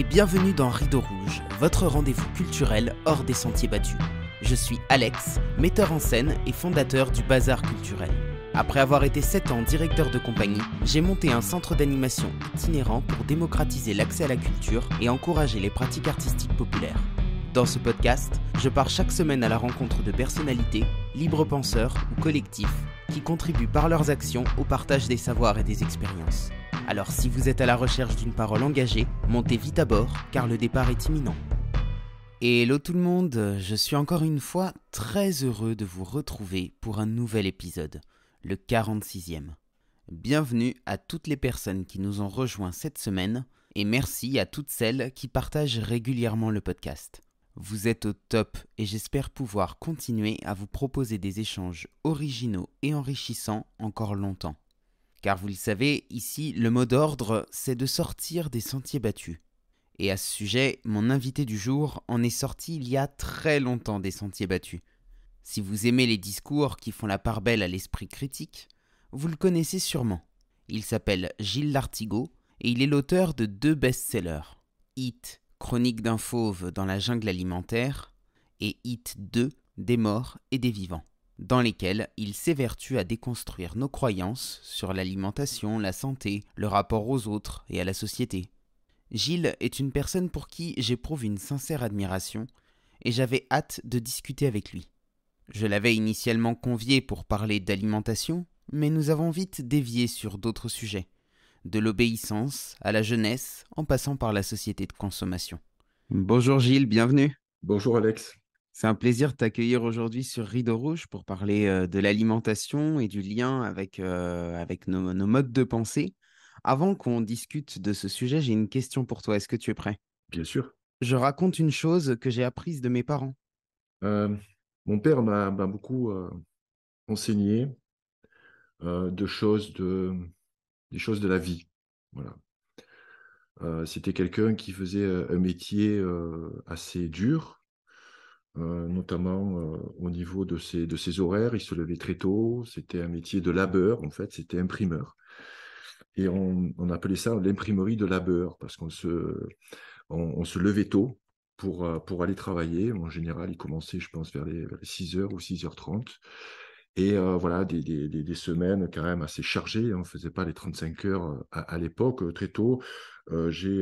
et bienvenue dans Rideau Rouge, votre rendez-vous culturel hors des sentiers battus. Je suis Alex, metteur en scène et fondateur du Bazar Culturel. Après avoir été 7 ans directeur de compagnie, j'ai monté un centre d'animation itinérant pour démocratiser l'accès à la culture et encourager les pratiques artistiques populaires. Dans ce podcast, je pars chaque semaine à la rencontre de personnalités, libres penseurs ou collectifs qui contribuent par leurs actions au partage des savoirs et des expériences. Alors si vous êtes à la recherche d'une parole engagée, montez vite à bord car le départ est imminent. Hello tout le monde, je suis encore une fois très heureux de vous retrouver pour un nouvel épisode, le 46e. Bienvenue à toutes les personnes qui nous ont rejoints cette semaine et merci à toutes celles qui partagent régulièrement le podcast. Vous êtes au top et j'espère pouvoir continuer à vous proposer des échanges originaux et enrichissants encore longtemps. Car vous le savez, ici, le mot d'ordre, c'est de sortir des sentiers battus. Et à ce sujet, mon invité du jour en est sorti il y a très longtemps des sentiers battus. Si vous aimez les discours qui font la part belle à l'esprit critique, vous le connaissez sûrement. Il s'appelle Gilles Lartigot et il est l'auteur de deux best-sellers Hit, chronique d'un fauve dans la jungle alimentaire et Hit 2, des morts et des vivants dans lesquels il s'évertue à déconstruire nos croyances sur l'alimentation, la santé, le rapport aux autres et à la société. Gilles est une personne pour qui j'éprouve une sincère admiration, et j'avais hâte de discuter avec lui. Je l'avais initialement convié pour parler d'alimentation, mais nous avons vite dévié sur d'autres sujets, de l'obéissance à la jeunesse en passant par la société de consommation. Bonjour Gilles, bienvenue. Bonjour Alex. C'est un plaisir de t'accueillir aujourd'hui sur Rideau Rouge pour parler de l'alimentation et du lien avec, avec nos, modes de pensée. Avant qu'on discute de ce sujet, j'ai une question pour toi. Est-ce que tu es prêt Bien sûr. Je raconte une chose que j'ai apprise de mes parents. mon père m'a beaucoup enseigné de choses de, des choses de la vie. Voilà. C'était quelqu'un qui faisait un métier assez dur, euh, notamment euh, au niveau de ses, horaires. Il se levait très tôt, c'était un métier de labeur, en fait, c'était imprimeur. Et on, appelait ça l'imprimerie de labeur, parce qu'on se, levait tôt euh, pour, aller travailler. En général, il commençait, je pense, vers les, 6h ou 6h30. Et voilà, des, semaines quand même assez chargées. Hein. On ne faisait pas les 35 heures à, l'époque, très tôt. j'ai,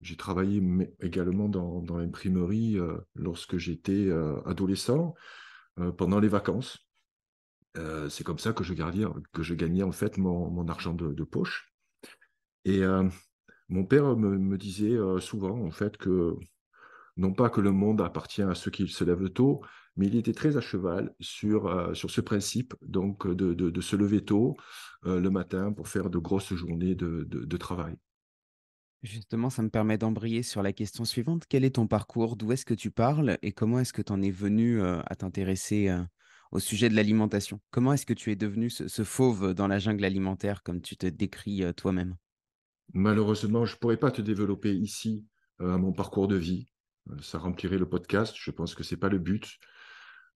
j'ai travaillé également dans, l'imprimerie euh, lorsque j'étais euh, adolescent, euh, pendant les vacances. c'est comme ça que je, que je gagnais en fait mon, argent de, poche. Et mon père me, disait souvent en fait que non pas que le monde appartient à ceux qui se lèvent tôt, mais il était très à cheval sur, sur ce principe donc de se lever tôt le matin pour faire de grosses journées de travail. Justement, ça me permet d'embrayer sur la question suivante. Quel est ton parcours D'où est-ce que tu parles Et comment est-ce que tu en es venu à t'intéresser au sujet de l'alimentation Comment est-ce que tu es devenu ce, fauve dans la jungle alimentaire, comme tu te décris toi-même Malheureusement, je ne pourrais pas te développer ici à mon parcours de vie. ça remplirait le podcast. Je pense que ce n'est pas le but.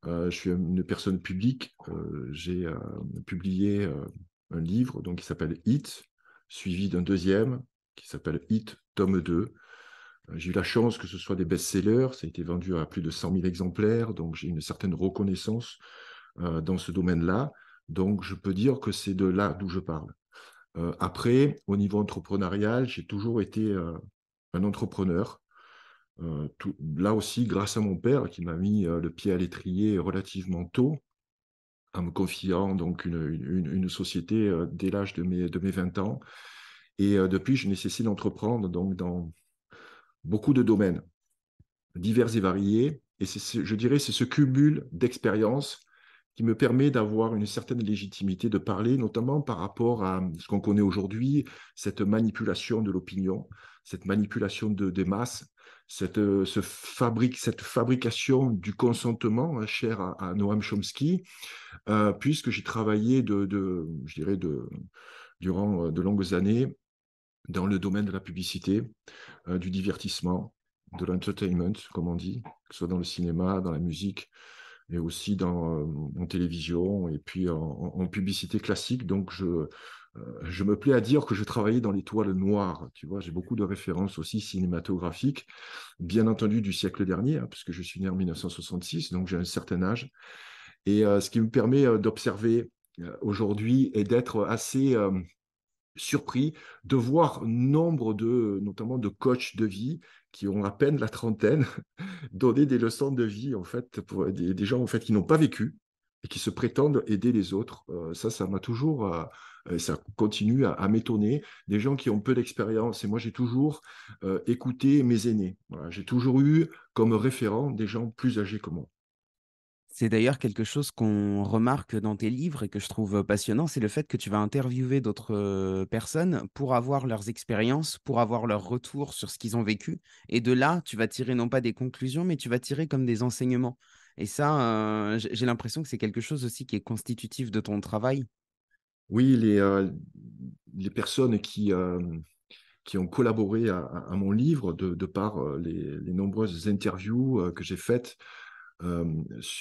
je suis une personne publique. J'ai publié un livre donc, qui s'appelle It », suivi d'un deuxième qui s'appelle Hit, tome 2. Euh, j'ai eu la chance que ce soit des best-sellers, ça a été vendu à plus de 100 000 exemplaires, donc j'ai une certaine reconnaissance euh, dans ce domaine-là. Donc je peux dire que c'est de là d'où je parle. Euh, après, au niveau entrepreneurial, j'ai toujours été un entrepreneur. là aussi, grâce à mon père qui m'a mis le pied à l'étrier relativement tôt, en me confiant donc une, société dès l'âge de mes, de mes 20 ans. Et euh, depuis, je n'ai d'entreprendre donc dans beaucoup de domaines divers et variés. Et je dirais, c'est ce cumul d'expériences qui me permet d'avoir une certaine légitimité de parler, notamment par rapport à ce qu'on connaît aujourd'hui, cette manipulation de l'opinion, cette manipulation des masses, cette, euh, fabrique, cette fabrication du consentement, hein, cher à, Noam Chomsky, euh, puisque j'ai travaillé de, je dirais de, durant de longues années dans le domaine de la publicité, euh, du divertissement, de l'entertainment, comme on dit, que ce soit dans le cinéma, dans la musique, et aussi dans, euh, en télévision, et puis en, publicité classique. Donc, je, euh, je me plais à dire que je travaillais dans toiles noire. Tu vois, j'ai beaucoup de références aussi cinématographiques, bien entendu du siècle dernier, hein, puisque je suis né en 1966, donc j'ai un certain âge. Et ce qui me permet d'observer aujourd'hui et d'être assez surpris de voir nombre de, notamment de coachs de vie qui ont à peine la trentaine, donner des leçons de vie en fait pour des, gens en fait qui n'ont pas vécu et qui se prétendent aider les autres. Euh, ça, ça m'a toujours, euh, euh, ça continue à, m'étonner. Des gens qui ont peu d'expérience. Et moi, j'ai toujours écouté mes aînés. j'ai toujours eu comme référent des gens plus âgés que moi. C'est d'ailleurs quelque chose qu'on remarque dans tes livres et que je trouve passionnant, c'est le fait que tu vas interviewer d'autres personnes pour avoir leurs expériences, pour avoir leur retour sur ce qu'ils ont vécu. Et de là, tu vas tirer non pas des conclusions, mais tu vas tirer comme des enseignements. Et ça, j'ai l'impression que c'est quelque chose aussi qui est constitutif de ton travail. Oui, les, les personnes qui, qui ont collaboré à, mon livre, de, par les, nombreuses interviews que j'ai faites,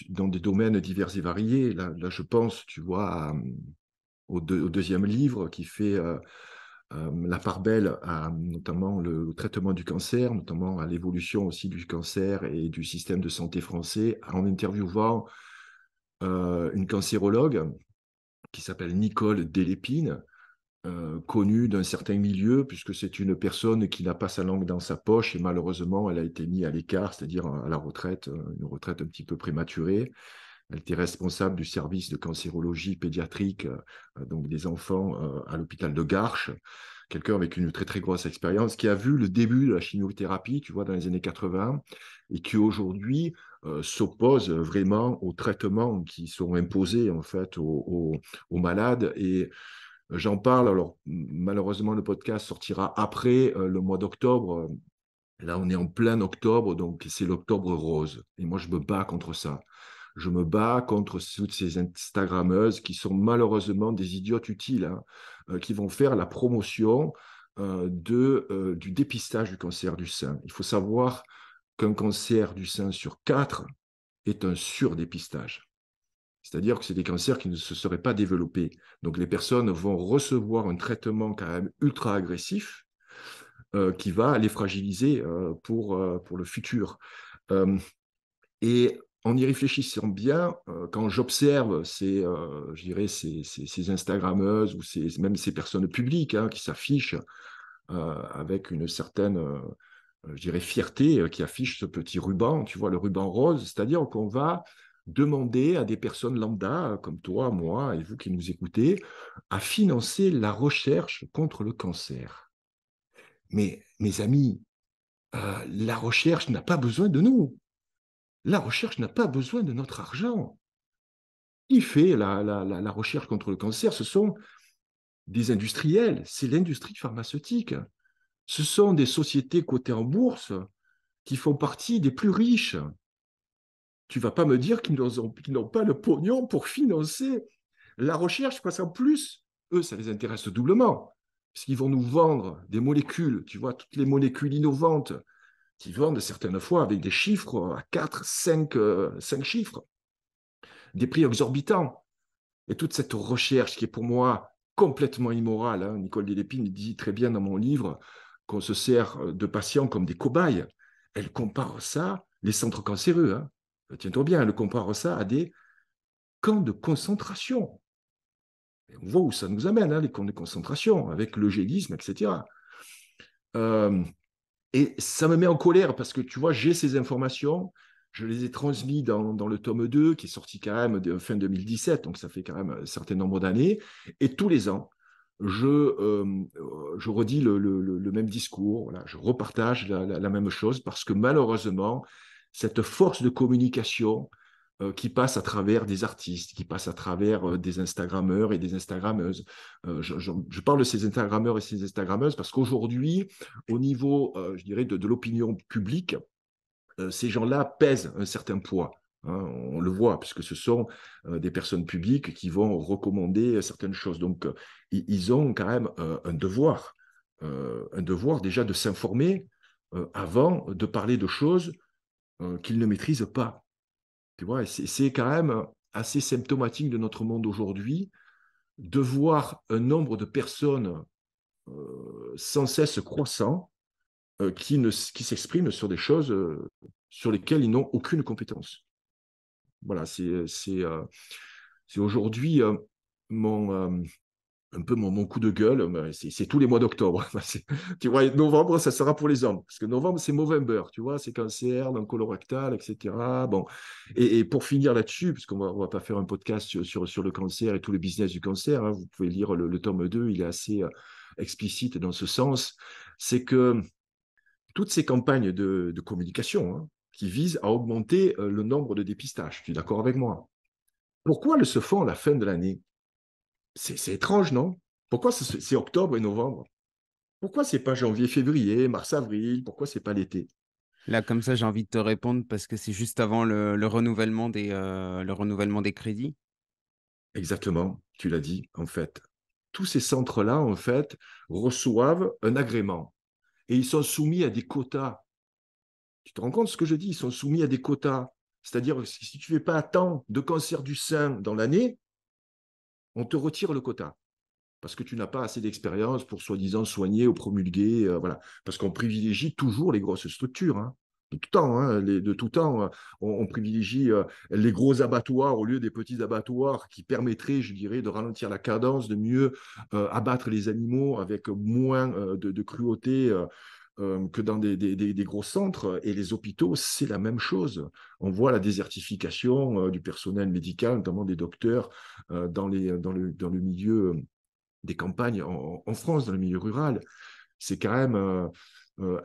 dans des domaines divers et variés. Là, je pense, tu vois, au, deuxième livre qui fait la part belle à notamment le, traitement du cancer, notamment à l'évolution aussi du cancer et du système de santé français, en interviewant une cancérologue qui s'appelle Nicole Delépine, euh, connue d'un certain milieu, puisque c'est une personne qui n'a pas sa langue dans sa poche et malheureusement, elle a été mise à l'écart, c'est-à-dire à la retraite, euh, une retraite un petit peu prématurée. Elle était responsable du service de cancérologie pédiatrique, euh, donc des enfants à l'hôpital de Garches, quelqu'un avec une très très grosse expérience, qui a vu le début de la chimiothérapie, tu vois, dans les années 80, et qui aujourd'hui s'oppose vraiment aux traitements qui sont imposés en fait aux, aux malades et euh, j'en parle, alors malheureusement le podcast sortira après euh, le mois d'octobre. Euh, là, on est en plein octobre, donc c'est l'octobre rose. Et moi, je me bats contre ça. Je me bats contre toutes ces Instagrammeuses qui sont malheureusement des idiotes utiles, hein, qui vont faire la promotion du dépistage du cancer du sein. Il faut savoir qu'un cancer du sein sur quatre est un surdépistage. C'est-à-dire que c'est des cancers qui ne se seraient pas développés. Donc les personnes vont recevoir un traitement quand même ultra agressif euh, qui va les fragiliser euh, pour, euh, pour le futur. et en y réfléchissant bien, quand j'observe ces, je ces, ces, Instagrammeuses ou même ces personnes publiques hein, qui s'affichent avec une certaine je dirais, fierté qui affiche ce petit ruban, tu vois, le ruban rose, c'est-à-dire qu'on va demander à des personnes lambda, euh, comme toi, moi et vous qui nous écoutez, à financer la recherche contre le cancer. Mais mes amis, euh, la recherche n'a pas besoin de nous. La recherche n'a pas besoin de notre argent. Qui fait la recherche contre le cancer Ce sont des industriels, c'est l'industrie pharmaceutique. Ce sont des sociétés cotées en bourse qui font partie des plus riches tu vas pas me dire qu'ils n'ont pas le pognon pour financer la recherche, parce qu'en plus, eux, ça les intéresse doublement, parce qu'ils vont nous vendre des molécules, tu vois, toutes les molécules innovantes, qui vendent certaines fois avec des chiffres à 4, 5, 5 chiffres, des prix exorbitants. Et toute cette recherche qui est pour moi complètement immorale, hein. Nicole Delépine dit très bien dans mon livre qu'on se sert de patients comme des cobayes. Elle compare ça, les centres cancéreux, hein. Euh, tiens-toi bien, elle compare ça à des camps de concentration. on voit où ça nous amène, hein, les camps de concentration, avec le l'eugénisme, etc. Euh, et ça me met en colère parce que tu vois, j'ai ces informations, je les ai transmises dans, le tome 2 qui est sorti quand même fin 2017, donc ça fait quand même un certain nombre d'années. Et tous les ans, je, euh, redis le, même discours, je repartage la, même chose parce que malheureusement, cette force de communication euh, qui passe à travers des artistes, qui passe à travers euh, des Instagrammeurs et des Instagrammeuses. Euh, je, parle de ces Instagrammeurs et ces Instagrammeuses parce qu'aujourd'hui, au niveau, je dirais, de, l'opinion publique, ces gens-là pèsent un certain poids. Hein. on le voit, puisque ce sont des personnes publiques qui vont recommander certaines choses. Donc, ils ont quand même un devoir, un devoir déjà de s'informer avant de parler de choses euh, qu'ils ne maîtrisent pas. Tu vois, c'est quand même assez symptomatique de notre monde aujourd'hui de voir un nombre de personnes euh, sans cesse croissant euh, qui, ne, qui s'expriment sur des choses sur lesquelles ils n'ont aucune compétence. Voilà, c'est aujourd'hui mon, un peu mon, coup de gueule, c'est tous les mois d'octobre. tu vois, novembre, ça sera pour les hommes, parce que novembre, c'est Movember, tu vois, c'est cancer, l'encolorectal, etc. Bon, et, pour finir là-dessus, parce ne va, va pas faire un podcast sur, sur, le cancer et tout le business du cancer, hein, vous pouvez lire le, tome 2, il est assez euh, explicite dans ce sens, c'est que toutes ces campagnes de, communication hein, qui visent à augmenter euh, le nombre de dépistages, tu es d'accord avec moi Pourquoi le se font à la fin de l'année c'est étrange, non Pourquoi c'est octobre et novembre Pourquoi c'est pas janvier, février, mars, avril Pourquoi c'est pas l'été Là, comme ça, j'ai envie de te répondre parce que c'est juste avant le, renouvellement des, euh, le renouvellement des crédits. Exactement, tu l'as dit, en fait. Tous ces centres-là, en fait, reçoivent un agrément et ils sont soumis à des quotas. Tu te rends compte de ce que je dis Ils sont soumis à des quotas. C'est-à-dire si tu ne fais pas tant de cancer du sein dans l'année, on te retire le quota parce que tu n'as pas assez d'expérience pour soi-disant soigner ou promulguer, euh, voilà. Parce qu'on privilégie toujours les grosses structures. Hein. De tout temps, hein, de tout temps, euh, on, privilégie euh, les gros abattoirs au lieu des petits abattoirs qui permettraient, je dirais, de ralentir la cadence, de mieux abattre les animaux avec moins de, cruauté euh, que dans des, gros centres euh, et les hôpitaux, c'est la même chose. On voit la désertification euh, du personnel médical, notamment des docteurs, dans, les, dans, le, milieu des campagnes en, France, dans le milieu rural. C'est quand même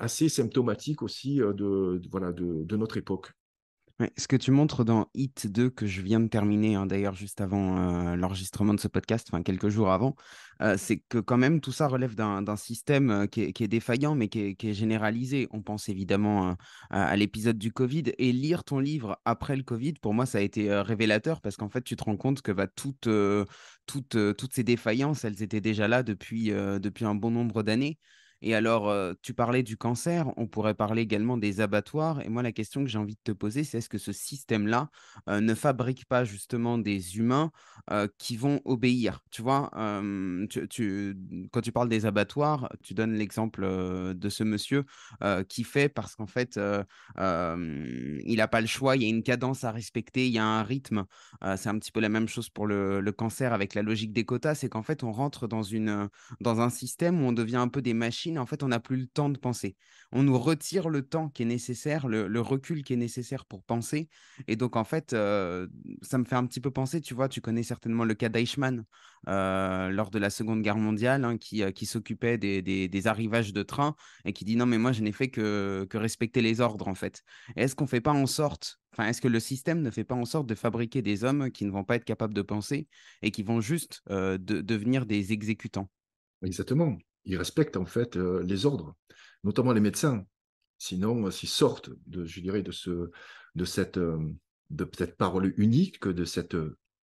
assez symptomatique aussi de notre époque ce que tu montres dans Hit 2, que je viens de terminer, hein, d'ailleurs, juste avant euh, l'enregistrement de ce podcast, enfin quelques jours avant, euh, c'est que quand même tout ça relève d'un système euh, qui, est, défaillant, mais qui est, généralisé. On pense évidemment à, l'épisode du Covid. Et lire ton livre après le Covid, pour moi, ça a été révélateur parce qu'en fait, tu te rends compte que bah, toutes ces défaillances, elles étaient déjà là depuis, depuis un bon nombre d'années. Et alors, euh, tu parlais du cancer, on pourrait parler également des abattoirs. Et moi, la question que j'ai envie de te poser, c'est est-ce que ce système-là euh, ne fabrique pas justement des humains euh, qui vont obéir Tu vois, tu, quand tu parles des abattoirs, tu donnes l'exemple de ce monsieur qui fait parce qu'en fait, il n'a pas le choix, il y a une cadence à respecter, il y a un rythme. c'est un petit peu la même chose pour le, le cancer avec la logique des quotas, c'est qu'en fait, on rentre dans, une, dans un système où on devient un peu des machines en fait, on n'a plus le temps de penser. On nous retire le temps qui est nécessaire, le, recul qui est nécessaire pour penser. Et donc, en fait, euh, ça me fait un petit peu penser, tu vois, tu connais certainement le cas d'Eichmann euh, lors de la Seconde Guerre mondiale, hein, euh, qui, s'occupait des, arrivages de trains et qui dit non, mais moi, je n'ai fait que, respecter les ordres, en fait. Est-ce qu'on ne fait pas en sorte Enfin, est-ce que le système ne fait pas en sorte de fabriquer des hommes qui ne vont pas être capables de penser et qui vont juste devenir des exécutants Exactement ils respectent en fait les ordres, notamment les médecins. Sinon, euh, s'ils sortent, de, je dirais, de, ce, de cette, de parole unique, de cette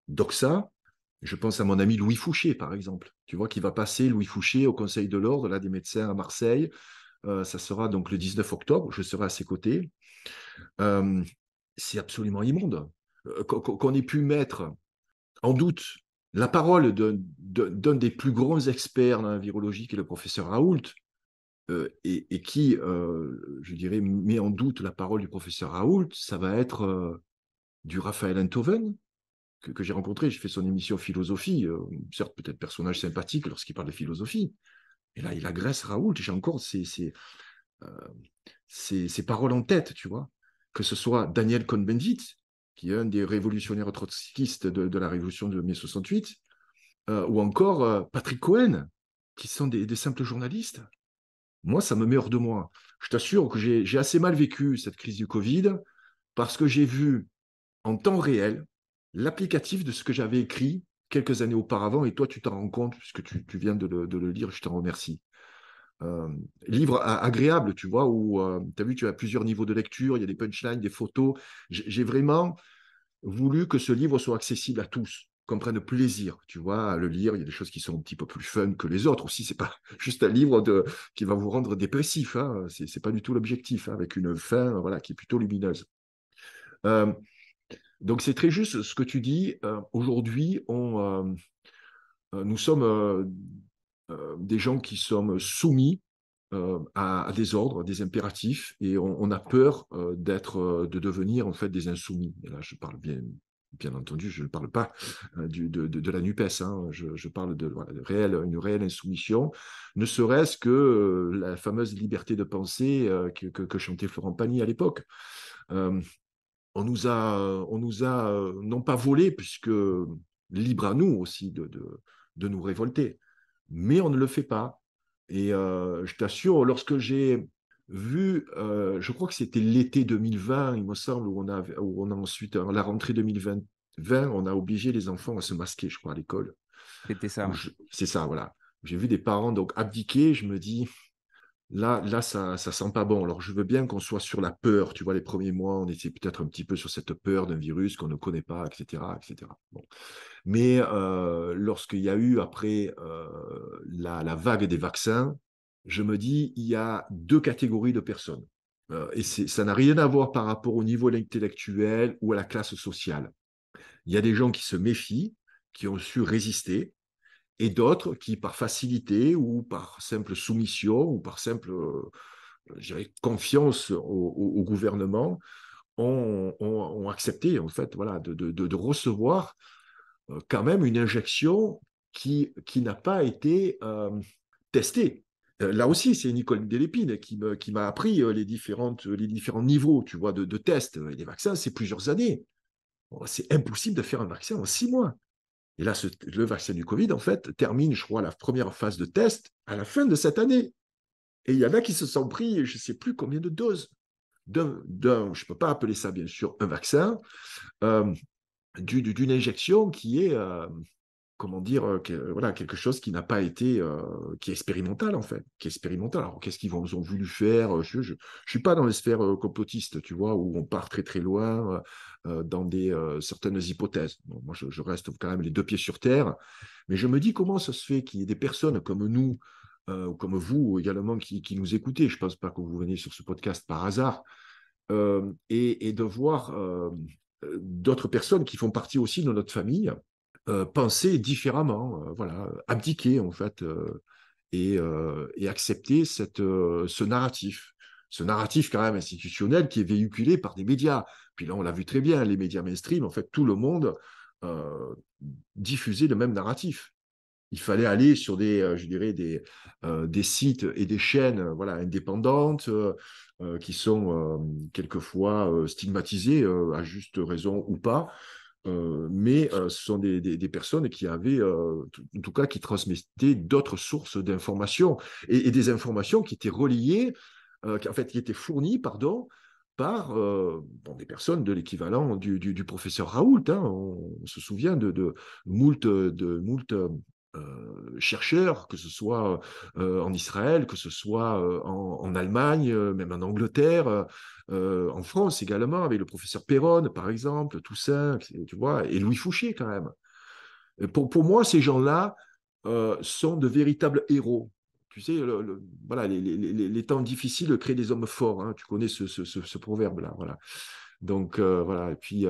doxa, je pense à mon ami Louis Fouché, par exemple. Tu vois, qui va passer Louis Fouché au Conseil de l'ordre, des médecins à Marseille. ça sera donc le 19 octobre, je serai à ses côtés. c'est absolument immonde. Qu'on ait pu mettre en doute la parole d'un des plus grands experts dans la virologie, qui est le professeur Raoult, euh, et, qui, euh, je dirais, met en doute la parole du professeur Raoult, ça va être euh, du Raphaël Enthoven, que, j'ai rencontré. J'ai fait son émission Philosophie, certes peut-être personnage sympathique lorsqu'il parle de philosophie, et là, il agresse Raoult. J'ai encore ces, paroles en tête, tu vois, que ce soit Daniel Cohn-Bendit, qui est un des révolutionnaires trotskistes de, la révolution de 1968, euh, ou encore euh, Patrick Cohen, qui sont des, simples journalistes. Moi, ça me met hors de moi. Je t'assure que j'ai assez mal vécu cette crise du Covid parce que j'ai vu en temps réel l'applicatif de ce que j'avais écrit quelques années auparavant, et toi, tu t'en rends compte, puisque tu, viens de le lire, je t'en remercie. Euh, livre agréable, tu vois, où euh, tu as vu, tu as plusieurs niveaux de lecture, il y a des punchlines, des photos. J'ai vraiment voulu que ce livre soit accessible à tous, qu'on prenne plaisir, tu vois, à le lire. Il y a des choses qui sont un petit peu plus fun que les autres aussi. C'est pas juste un livre de, qui va vous rendre dépressif. Hein. C'est pas du tout l'objectif, hein, avec une fin voilà, qui est plutôt lumineuse. Euh, donc c'est très juste ce que tu dis. Aujourd'hui, on nous sommes euh, des gens qui sont soumis euh, à, des ordres, à des impératifs, et on, a peur euh, de devenir en fait des insoumis. là, je parle bien, entendu, je ne parle pas de, la NUPES, hein. je, parle de, voilà, réelle, une réelle insoumission, ne serait-ce que la fameuse liberté de penser que, chantait Florent Pagny à l'époque. on nous a, non pas volé, puisque libre à nous aussi de nous révolter mais on ne le fait pas. Et euh, je t'assure, lorsque j'ai vu, euh, je crois que c'était l'été 2020, il me semble, où on a, on a ensuite, à la rentrée 2020, on a obligé les enfants à se masquer, je crois, à l'école. C'était ça. C'est ça, voilà. J'ai vu des parents donc abdiquer, je me dis, Là, ça, ça sent pas bon. Alors, je veux bien qu'on soit sur la peur. Tu vois, les premiers mois, on était peut-être un petit peu sur cette peur d'un virus qu'on ne connaît pas, etc. etc. Mais euh, lorsqu'il y a eu, après, euh, la, vague des vaccins, je me dis, il y a deux catégories de personnes. Euh, et ça n'a rien à voir par rapport au niveau intellectuel ou à la classe sociale. Il y a des gens qui se méfient, qui ont su résister, et d'autres qui, par facilité ou par simple soumission ou par simple euh, confiance au, gouvernement, ont, accepté en fait, voilà, de, recevoir euh, quand même une injection qui, qui n'a pas été euh, testée. Là aussi, c'est Nicole Delépine qui, m'a appris les, différentes, les différents niveaux tu vois, de, de tests. Et vaccins, c'est plusieurs années. C'est impossible de faire un vaccin en six mois. Et là, le vaccin du Covid, en fait, termine, je crois, la première phase de test à la fin de cette année. Et il y en a qui se sont pris, je ne sais plus combien de doses. D'un, je ne peux pas appeler ça, bien sûr, un vaccin, euh, d'une, injection qui est, euh, comment dire, euh, euh, voilà, quelque chose qui n'a pas été, euh, qui est expérimental en fait, qui est expérimental. Alors qu'est-ce qu'ils ont voulu faire Je ne suis pas dans les sphères complotistes, tu vois, où on part très très loin dans des certaines hypothèses. moi, je, reste quand même les deux pieds sur terre, mais je me dis comment ça se fait qu'il y ait des personnes comme nous, ou comme vous également, qui, qui nous écoutez. Je ne pense pas que vous venez sur ce podcast par hasard, et, de voir d'autres personnes qui font partie aussi de notre famille euh, penser différemment, euh, voilà, abdiquer en fait, euh, et, accepter cette, ce narratif, ce narratif quand même institutionnel qui est véhiculé par des médias. Puis là, on l'a vu très bien, les médias mainstream, en fait, tout le monde diffusait le même narratif. Il fallait aller sur des, je dirais, des, des sites et des chaînes voilà, indépendantes, qui sont quelquefois stigmatisés à juste raison ou pas, euh, mais euh, ce sont des, des, personnes qui avaient, euh, en tout cas, qui transmettaient d'autres sources d'informations et, des informations qui étaient reliées, qui, en fait, qui étaient fournies, pardon, par bon, des personnes de l'équivalent du, du, professeur Raoult. Hein. on, se souvient de, de moult, de moult euh, chercheurs, que ce soit euh, en Israël, que ce soit euh, en, en, Allemagne, même en Angleterre, en France également, avec le professeur Perron, par exemple, Toussaint, tu vois, et Louis Fouché quand même. pour, pour moi, ces gens-là sont de véritables héros. Tu sais, le, voilà, les, temps difficiles créent des hommes forts. Hein. tu connais ce, ce, ce proverbe-là. Voilà. Donc, voilà. Et puis.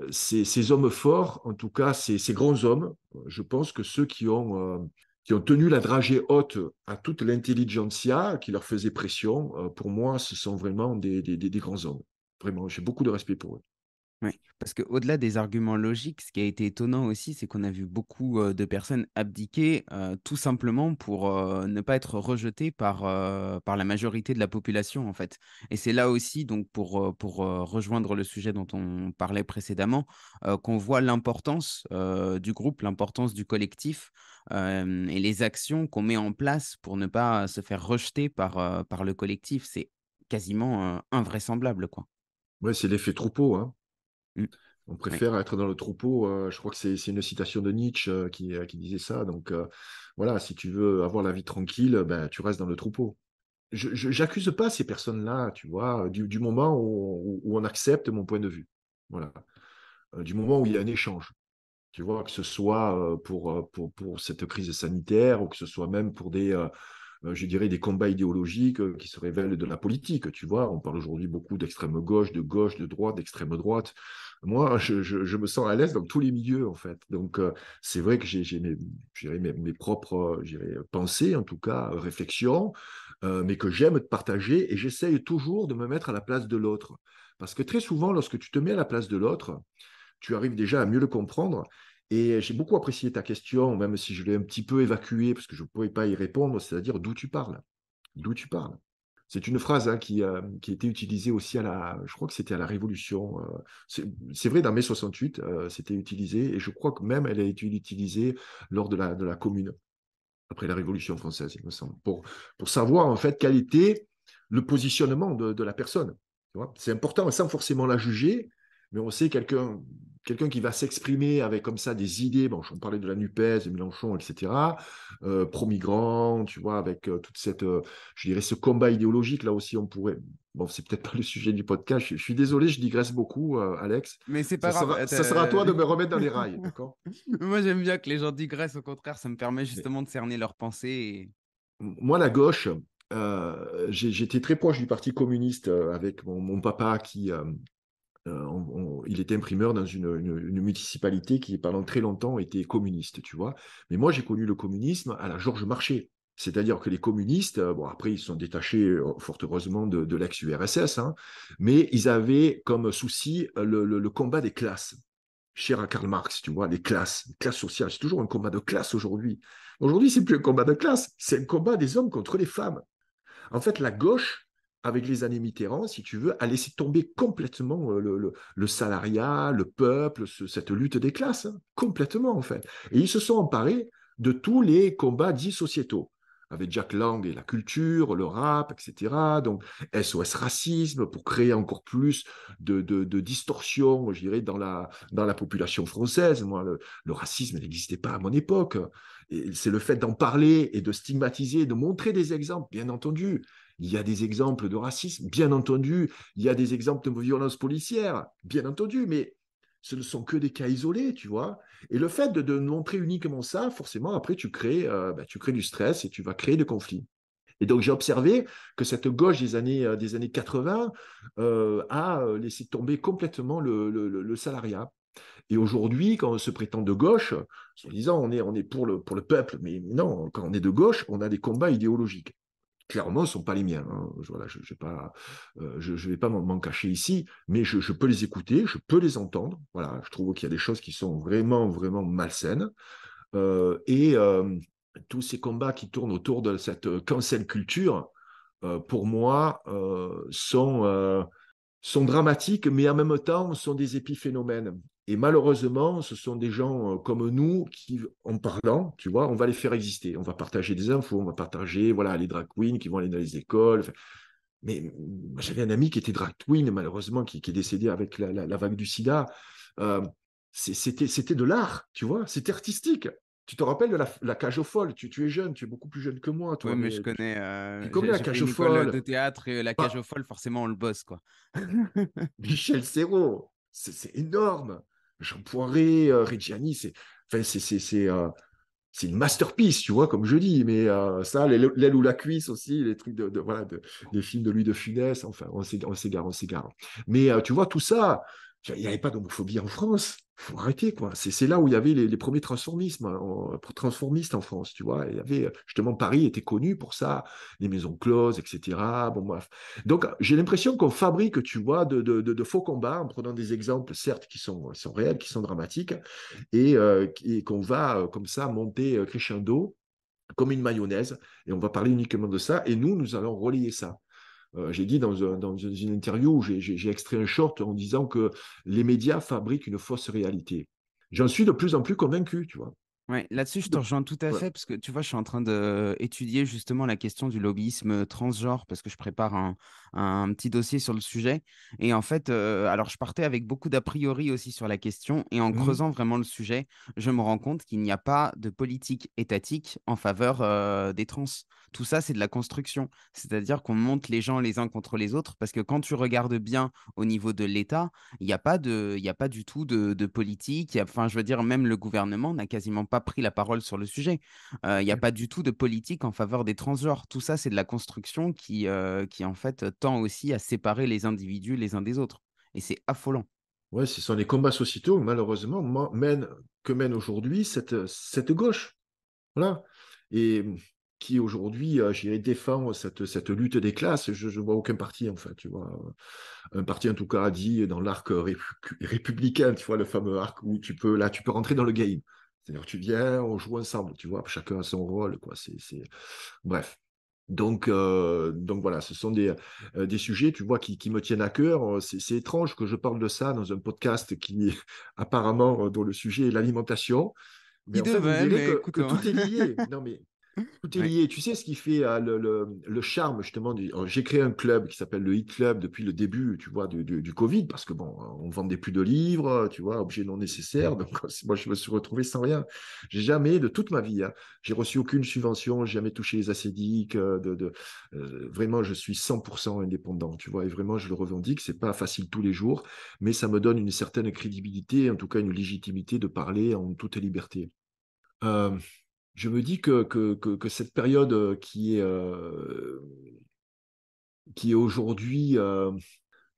Euh, ces, hommes forts, en tout cas ces, ces, grands hommes, je pense que ceux qui ont, euh, qui ont tenu la dragée haute à toute l'intelligentsia, qui leur faisait pression, euh, pour moi, ce sont vraiment des grands hommes. Vraiment, j'ai beaucoup de respect pour eux parce qu'au-delà des arguments logiques, ce qui a été étonnant aussi, c'est qu'on a vu beaucoup de personnes abdiquer tout simplement pour ne pas être rejetées par, par la majorité de la population, en fait. Et c'est là aussi, donc, pour, pour rejoindre le sujet dont on parlait précédemment, qu'on voit l'importance du groupe, l'importance du collectif et les actions qu'on met en place pour ne pas se faire rejeter par, par le collectif. C'est quasiment invraisemblable, quoi. c'est l'effet troupeau. Hein. Mm. On préfère être dans le troupeau. Euh, je crois que c'est une citation de Nietzsche euh, euh, qui, disait ça. Donc voilà, si tu veux avoir la vie tranquille, ben, tu restes dans le troupeau. Je n'accuse pas ces personnes-là, tu vois, du, moment où, on accepte mon point de vue. Voilà. du moment où il y a un échange. Tu vois, que ce soit pour, pour cette crise sanitaire ou que ce soit même pour des je dirais, des combats idéologiques qui se révèlent de la politique. Tu vois, on parle aujourd'hui beaucoup d'extrême gauche, de gauche, de droite, d'extrême droite moi, je, me sens à l'aise dans tous les milieux, en fait. Donc, euh, c'est vrai que j'ai mes, propres euh, pensées, en tout cas, réflexions, euh, mais que j'aime partager et j'essaye toujours de me mettre à la place de l'autre. Parce que très souvent, lorsque tu te mets à la place de l'autre, tu arrives déjà à mieux le comprendre. Et j'ai beaucoup apprécié ta question, même si je l'ai un petit peu évacuée, parce que je ne pouvais pas y répondre, c'est-à-dire d'où tu parles. D'où tu parles. C'est une phrase hein, qui, a euh, été utilisée aussi à la, je crois que c'était à la Révolution. Euh, c'est vrai, dans mai 68, euh, c'était utilisé, et je crois que même elle a été utilisée lors de la, de la Commune, après la Révolution française, il me semble, pour, pour savoir en fait quel était le positionnement de, de la personne. C'est important, sans forcément la juger, mais on sait quelqu'un quelqu'un qui va s'exprimer avec comme ça des idées, bon, on parlait de la NUPES, de Mélenchon, etc., euh, pro-migrant, tu vois, avec euh, toute cette, euh, je dirais, ce combat idéologique, là aussi, on pourrait. Bon, c'est peut-être pas le sujet du podcast, je, suis désolé, je digresse beaucoup, Alex. Mais c'est pas ça grave. Sera, à toi de me remettre dans les rails, d'accord Moi, j'aime bien que les gens digressent, au contraire, ça me permet justement de cerner leurs pensées. Moi, la gauche, j'étais très proche du Parti communiste avec mon, papa qui, euh, il était imprimeur dans une, municipalité qui pendant très longtemps était communiste, tu vois. Mais moi, j'ai connu le communisme à la Georges Marché. C'est-à-dire que les communistes, euh, bon, après, ils se sont détachés euh, fort heureusement de, l'ex-URSS, hein, mais ils avaient comme souci le, combat des classes cher à Karl Marx, tu vois, les classes, les classes sociales, c'est toujours un combat de classe aujourd'hui. Aujourd'hui, c'est plus un combat de classe, c'est un combat des hommes contre les femmes. En fait, la gauche avec les années Mitterrand, si tu veux, à laisser tomber complètement euh, le, salariat, le peuple, cette lutte des classes, hein, complètement en fait. Et ils se sont emparés de tous les combats dits sociétaux, avec Jack Lang et la culture, le rap, etc. Donc SOS racisme pour créer encore plus de, de, distorsion, je dirais, dans la, dans la population française. Moi, le, le racisme n'existait pas à mon époque. C'est le fait d'en parler et de stigmatiser, de montrer des exemples, bien entendu, il y a des exemples de racisme, bien entendu. Il y a des exemples de violence policière, bien entendu. Mais ce ne sont que des cas isolés, tu vois. Et le fait de, montrer uniquement ça, forcément, après, tu crées, euh, bah, tu crées du stress et tu vas créer des conflits. Et donc, j'ai observé que cette gauche des années, euh, des années 80 euh, a laissé tomber complètement le, salariat. Et aujourd'hui, quand on se prétend de gauche, en disant on est, on est pour, le, pour le peuple, mais non, quand on est de gauche, on a des combats idéologiques clairement ne sont pas les miens. Hein. Voilà, je ne euh, vais pas m'en cacher ici, mais je, peux les écouter, je peux les entendre. Voilà, je trouve qu'il y a des choses qui sont vraiment, vraiment malsaines. Euh, et euh, tous ces combats qui tournent autour de cette cancel culture, pour moi, sont, sont dramatiques, mais en même temps sont des épiphénomènes. Et malheureusement, ce sont des gens euh, comme nous qui, en parlant, tu vois, on va les faire exister. On va partager des infos, on va partager, voilà, les drag queens qui vont aller dans les écoles. mais euh, j'avais un ami qui était drag queen, malheureusement, qui, est décédé avec la, vague du sida. Euh, c'était de l'art, tu vois, c'était artistique. Tu te rappelles de la, cage aux folles tu, tu, es jeune, tu es beaucoup plus jeune que moi. Toi, oui, mais, je connais. Euh, la cage aux folles de théâtre et la bah cage aux folles, forcément, on le bosse, quoi. Michel Serrault, c'est énorme. Jean Poiré, euh, Reggiani, c'est euh, c'est une masterpiece, tu vois, comme je dis. Mais euh, ça, l'aile ou la cuisse aussi, les trucs de, voilà, des films de lui de Funès, enfin, on s'égare, on s'égare. Mais tu vois, tout ça, il n'y avait pas d'homophobie en France faut arrêter quoi. C'est là où il y avait les, premiers hein, transformistes en France, tu vois. Il y avait justement Paris était connu pour ça, les maisons closes, etc. Bon Donc j'ai l'impression qu'on fabrique, tu vois, de, faux combats en prenant des exemples certes qui sont, réels, qui sont dramatiques, et, euh, qu'on va euh, comme ça monter euh, crescendo comme une mayonnaise, et on va parler uniquement de ça. Et nous, nous allons relayer ça. Euh, j'ai dit dans, dans, une interview, où j'ai extrait un short en disant que les médias fabriquent une fausse réalité. J'en suis de plus en plus convaincu, tu vois. Ouais, là-dessus, je te rejoins tout à fait, parce que tu vois, je suis en train d'étudier euh, justement la question du lobbyisme euh, transgenre, parce que je prépare un, petit dossier sur le sujet. Et en fait, alors je partais avec beaucoup d'a priori aussi sur la question, et en mmh creusant vraiment le sujet, je me rends compte qu'il n'y a pas de politique étatique en faveur des trans tout ça, c'est de la construction. C'est-à-dire qu'on monte les gens les uns contre les autres parce que quand tu regardes bien au niveau de l'État, il n'y a, pas a pas du tout de, politique. enfin, je veux dire, même le gouvernement n'a quasiment pas pris la parole sur le sujet. Euh, il n'y a pas du tout de politique en faveur des transgenres. Tout ça, c'est de la construction qui, euh, qui, en fait, tend aussi à séparer les individus les uns des autres. Et c'est affolant. Oui, ce sont les combats sociétaux, malheureusement, mène, que mène aujourd'hui cette, cette gauche. Voilà. Et qui aujourd'hui, j'irai défend cette, cette lutte des classes. Je vois aucun parti, en fait, tu vois. Un parti, en tout cas, dit dans l'arc républicain, tu vois, le fameux arc où tu peux, là, tu peux rentrer dans le game. C'est-à-dire, tu viens, on joue ensemble, tu vois, chacun a son rôle, quoi. C'est, Bref. Donc, euh, donc voilà, ce sont des, euh, des sujets, tu vois, qui, qui me tiennent à cœur. C'est, étrange que je parle de ça dans un podcast qui, apparemment, euh, dont le sujet est l'alimentation. Mais, que tout hein. est lié. Non, mais tout est lié. Tu sais ce qui fait euh, le, charme justement du... J'ai créé un club qui s'appelle le Hit Club depuis le début, tu vois, du, Covid, parce que bon, on vendait plus de livres, tu vois, objets non nécessaires. Donc moi, je me suis retrouvé sans rien. J'ai jamais, de toute ma vie, hein, j'ai reçu aucune subvention, jamais touché les acédiques. Euh, euh, vraiment, je suis 100% indépendant, tu vois, et vraiment, je le revendique. ce n'est pas facile tous les jours, mais ça me donne une certaine crédibilité, en tout cas une légitimité de parler en toute liberté je me dis que, que, que, cette période euh, qui est, euh, qui est aujourd'hui euh,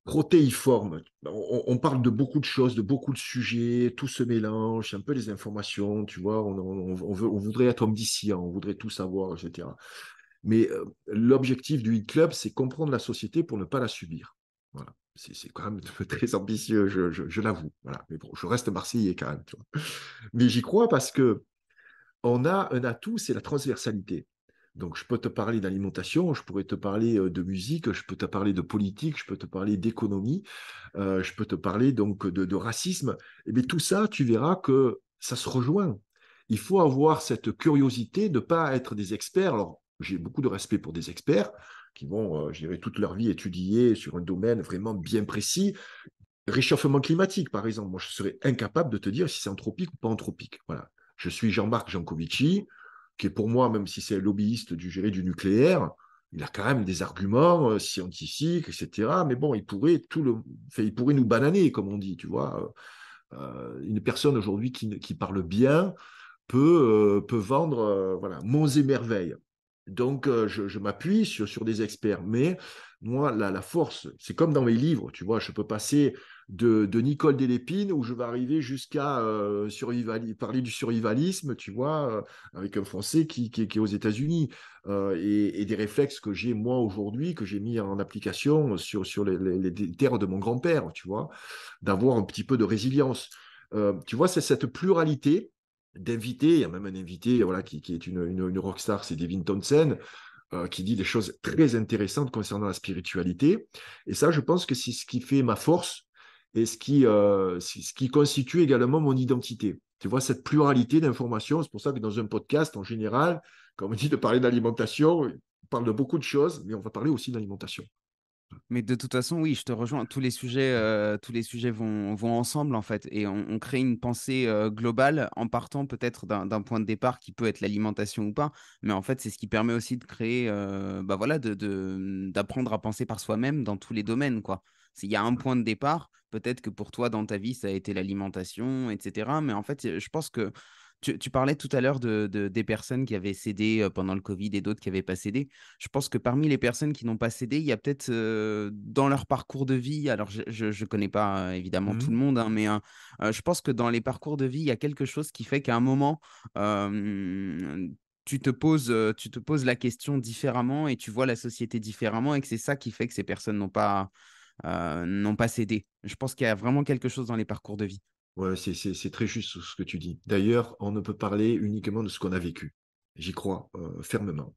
protéiforme, ben, on, parle de beaucoup de choses, de beaucoup de sujets, tout se mélange, un peu les informations, tu vois, on, on, on voudrait être omniscient, on voudrait tout savoir, etc. Mais l'objectif du Hit Club, c'est comprendre la société pour ne pas la subir. Voilà. C'est quand même très ambitieux, je, l'avoue. Voilà. Mais bon, je reste Marseillais quand même. Mais j'y crois parce que on a un atout, c'est la transversalité. Donc, je peux te parler d'alimentation, je pourrais te parler de musique, je peux te parler de politique, je peux te parler d'économie, je peux te parler donc de, racisme. Et eh bien, tout ça, tu verras que ça se rejoint. Il faut avoir cette curiosité de ne pas être des experts. Alors, j'ai beaucoup de respect pour des experts qui vont, j'irai toute leur vie étudier sur un domaine vraiment bien précis. Réchauffement climatique, par exemple. Moi, je serais incapable de te dire si c'est anthropique ou pas anthropique. Voilà. Je suis Jean-Marc Jancovici, qui pour moi, même si c'est lobbyiste du géré du nucléaire, il a quand même des arguments euh, scientifiques, etc. Mais bon, il pourrait tout le, il pourrait nous bananer, comme on dit, tu vois. Euh, euh, une personne aujourd'hui qui, parle bien peut, peut vendre, voilà, mons et merveilles. Donc, euh, je, m'appuie sur, des experts. Mais moi, la, la force, c'est comme dans mes livres, tu vois, je peux passer de, Nicole Delépine, où je vais arriver jusqu'à euh, parler du survivalisme, tu vois, euh, avec un Français qui, est aux États-Unis, et, des réflexes que j'ai, moi, aujourd'hui, que j'ai mis en application sur, les, les terres de mon grand-père, tu vois, d'avoir un petit peu de résilience. tu vois, c'est cette pluralité d'invités. Il y a même un invité voilà, qui, est une, une, une rockstar, c'est Devin Thompson, euh, qui dit des choses très intéressantes concernant la spiritualité. Et ça, je pense que c'est ce qui fait ma force et ce qui, euh, ce qui constitue également mon identité. Tu vois, cette pluralité d'informations, c'est pour ça que dans un podcast, en général, quand on dit de parler d'alimentation, on parle de beaucoup de choses, mais on va parler aussi d'alimentation. Mais de toute façon, oui, je te rejoins. Tous les sujets, euh, tous les sujets vont, ensemble, en fait. Et on, crée une pensée euh, globale en partant peut-être d'un point de départ qui peut être l'alimentation ou pas. Mais en fait, c'est ce qui permet aussi de créer, euh, bah voilà, d'apprendre de, à penser par soi-même dans tous les domaines, quoi. S'il y a un point de départ, peut-être que pour toi, dans ta vie, ça a été l'alimentation, etc. Mais en fait, je pense que tu, parlais tout à l'heure de, des personnes qui avaient cédé pendant le Covid et d'autres qui n'avaient pas cédé. Je pense que parmi les personnes qui n'ont pas cédé, il y a peut-être dans leur parcours de vie, alors je ne connais pas évidemment tout mmh. le monde, hein, mais hein, je pense que dans les parcours de vie, il y a quelque chose qui fait qu'à un moment, tu te poses tu te poses la question différemment et tu vois la société différemment et que c'est ça qui fait que ces personnes n'ont pas n'ont pas cédé. Je pense qu'il y a vraiment quelque chose dans les parcours de vie. Ouais, c'est très juste ce que tu dis. D'ailleurs, on ne peut parler uniquement de ce qu'on a vécu. J'y crois euh, fermement.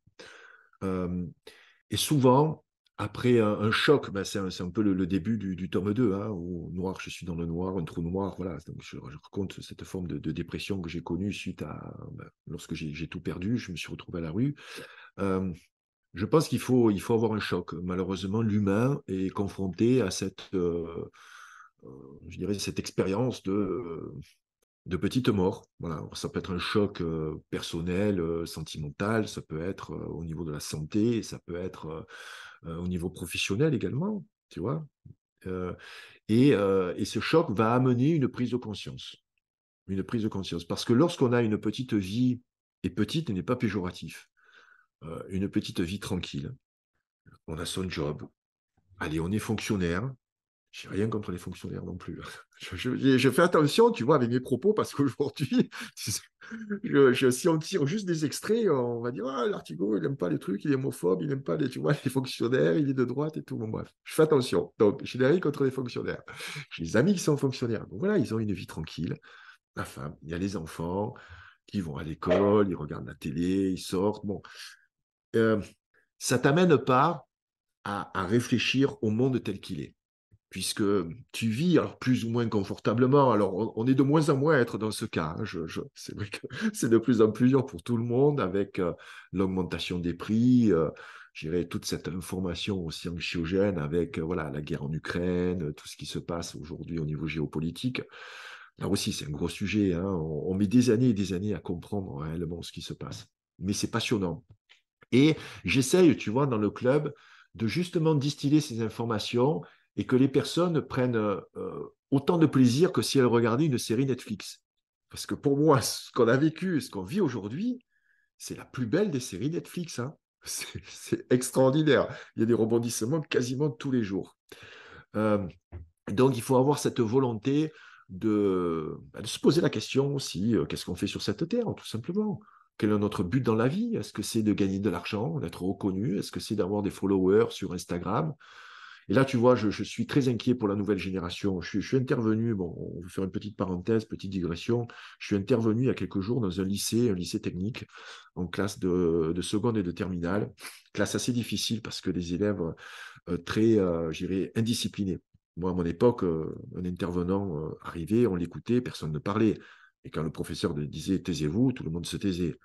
et souvent, après un, choc, ben, c'est un, un, peu le, début du, tome 2, hein, où noir, je suis dans le noir, un trou noir, voilà. Donc je, raconte cette forme de, dépression que j'ai connue suite à ben, lorsque j'ai tout perdu, je me suis retrouvé à la rue. je pense qu'il faut, il faut avoir un choc. Malheureusement, l'humain est confronté à cette euh, euh, je dirais, cette expérience de, euh, de petite mort. Voilà, ça peut être un choc euh, personnel, sentimental, ça peut être au niveau de la santé, ça peut être au niveau professionnel également, tu vois. Et, et, ce choc va amener une prise de conscience. Une prise de conscience. Parce que lorsqu'on a une petite vie, et petite n'est pas péjoratif, une petite vie tranquille, on a son job, allez, on est fonctionnaire, je n'ai rien contre les fonctionnaires non plus. Je, fais attention, tu vois, avec mes propos, parce qu'aujourd'hui, je, si on tire juste des extraits, on va dire Ah, l'artigo, il n'aime pas les trucs, il est homophobe, il n'aime pas les, tu vois, les fonctionnaires, il est de droite et tout. Bon, bref, je fais attention. Donc, je n'ai rien contre les fonctionnaires. J'ai des amis qui sont fonctionnaires. Donc voilà, ils ont une vie tranquille. La femme, il y a les enfants qui vont à l'école, ils regardent la télé, ils sortent. Bon, euh, ça t'amène pas à réfléchir au monde tel qu'il est puisque tu vis alors plus ou moins confortablement. Alors on, est de moins en moins à être dans ce cas. Hein. c'est vrai que c'est de plus en plus dur pour tout le monde avec euh, l'augmentation des prix, euh, j'irai toute cette information aussi anxiogène avec euh, voilà la guerre en Ukraine, tout ce qui se passe aujourd'hui au niveau géopolitique. Là aussi c'est un gros sujet. Hein. On, on, met des années et des années à comprendre réellement ce qui se passe, mais c'est passionnant. Et j'essaye, tu vois, dans le club, de justement distiller ces informations et que les personnes prennent euh, euh, autant de plaisir que si elles regardaient une série Netflix. Parce que pour moi, ce qu'on a vécu et ce qu'on vit aujourd'hui, c'est la plus belle des séries Netflix. Hein. C'est extraordinaire. Il y a des rebondissements quasiment tous les jours. Euh, donc, il faut avoir cette volonté de, bah, se poser la question aussi, qu'est-ce qu'on fait sur cette terre, tout simplement Quel est notre but dans la vie Est-ce que c'est de gagner de l'argent, d'être reconnu Est-ce que c'est d'avoir des followers sur Instagram et là, tu vois, je, suis très inquiet pour la nouvelle génération. Je, suis intervenu, bon, on va faire une petite parenthèse, petite digression. Je suis intervenu il y a quelques jours dans un lycée, un lycée technique, en classe de, seconde et de terminale. Classe assez difficile parce que des élèves euh, très, j'irai, euh, j'irais, indisciplinés. Moi, à mon époque, euh, un intervenant arrivait, on l'écoutait, personne ne parlait. Et quand le professeur disait taisez-vous, tout le monde se taisait.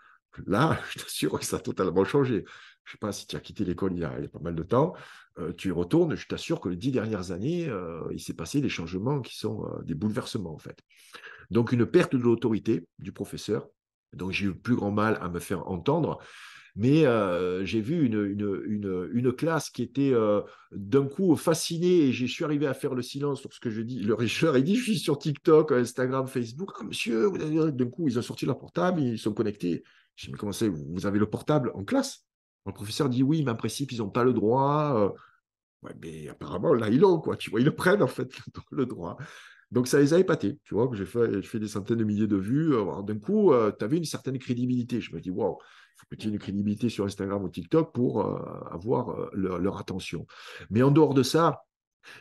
Là, je t'assure, que ça a totalement changé. Je ne sais pas si tu as quitté l'école il, il, y a pas mal de temps, euh, tu y retournes, je t'assure que les dix dernières années, euh, il s'est passé des changements qui sont euh, des bouleversements en fait. Donc une perte de l'autorité du professeur, donc j'ai eu le plus grand mal à me faire entendre, mais j'ai vu une, classe qui était d'un coup fascinée et je suis arrivé à faire le silence sur ce que je dis. Le richeur il dit, je suis sur TikTok, Instagram, Facebook, ah, monsieur, d'un coup ils ont sorti leur portable, ils sont connectés. Je dit, mais comment Vous avez le portable en classe Le professeur dit, oui, mais en principe, ils n'ont pas le droit. Euh, mais apparemment, là, ils l'ont, quoi. Tu vois, ils le prennent, en fait, le droit. Donc, ça les a épatés. Tu vois, j'ai fait, des centaines de milliers de vues. Euh, d'un coup, euh, tu avais une certaine crédibilité. Je me dis, waouh, il faut que une crédibilité sur Instagram ou TikTok pour avoir leur, attention. Mais en dehors de ça,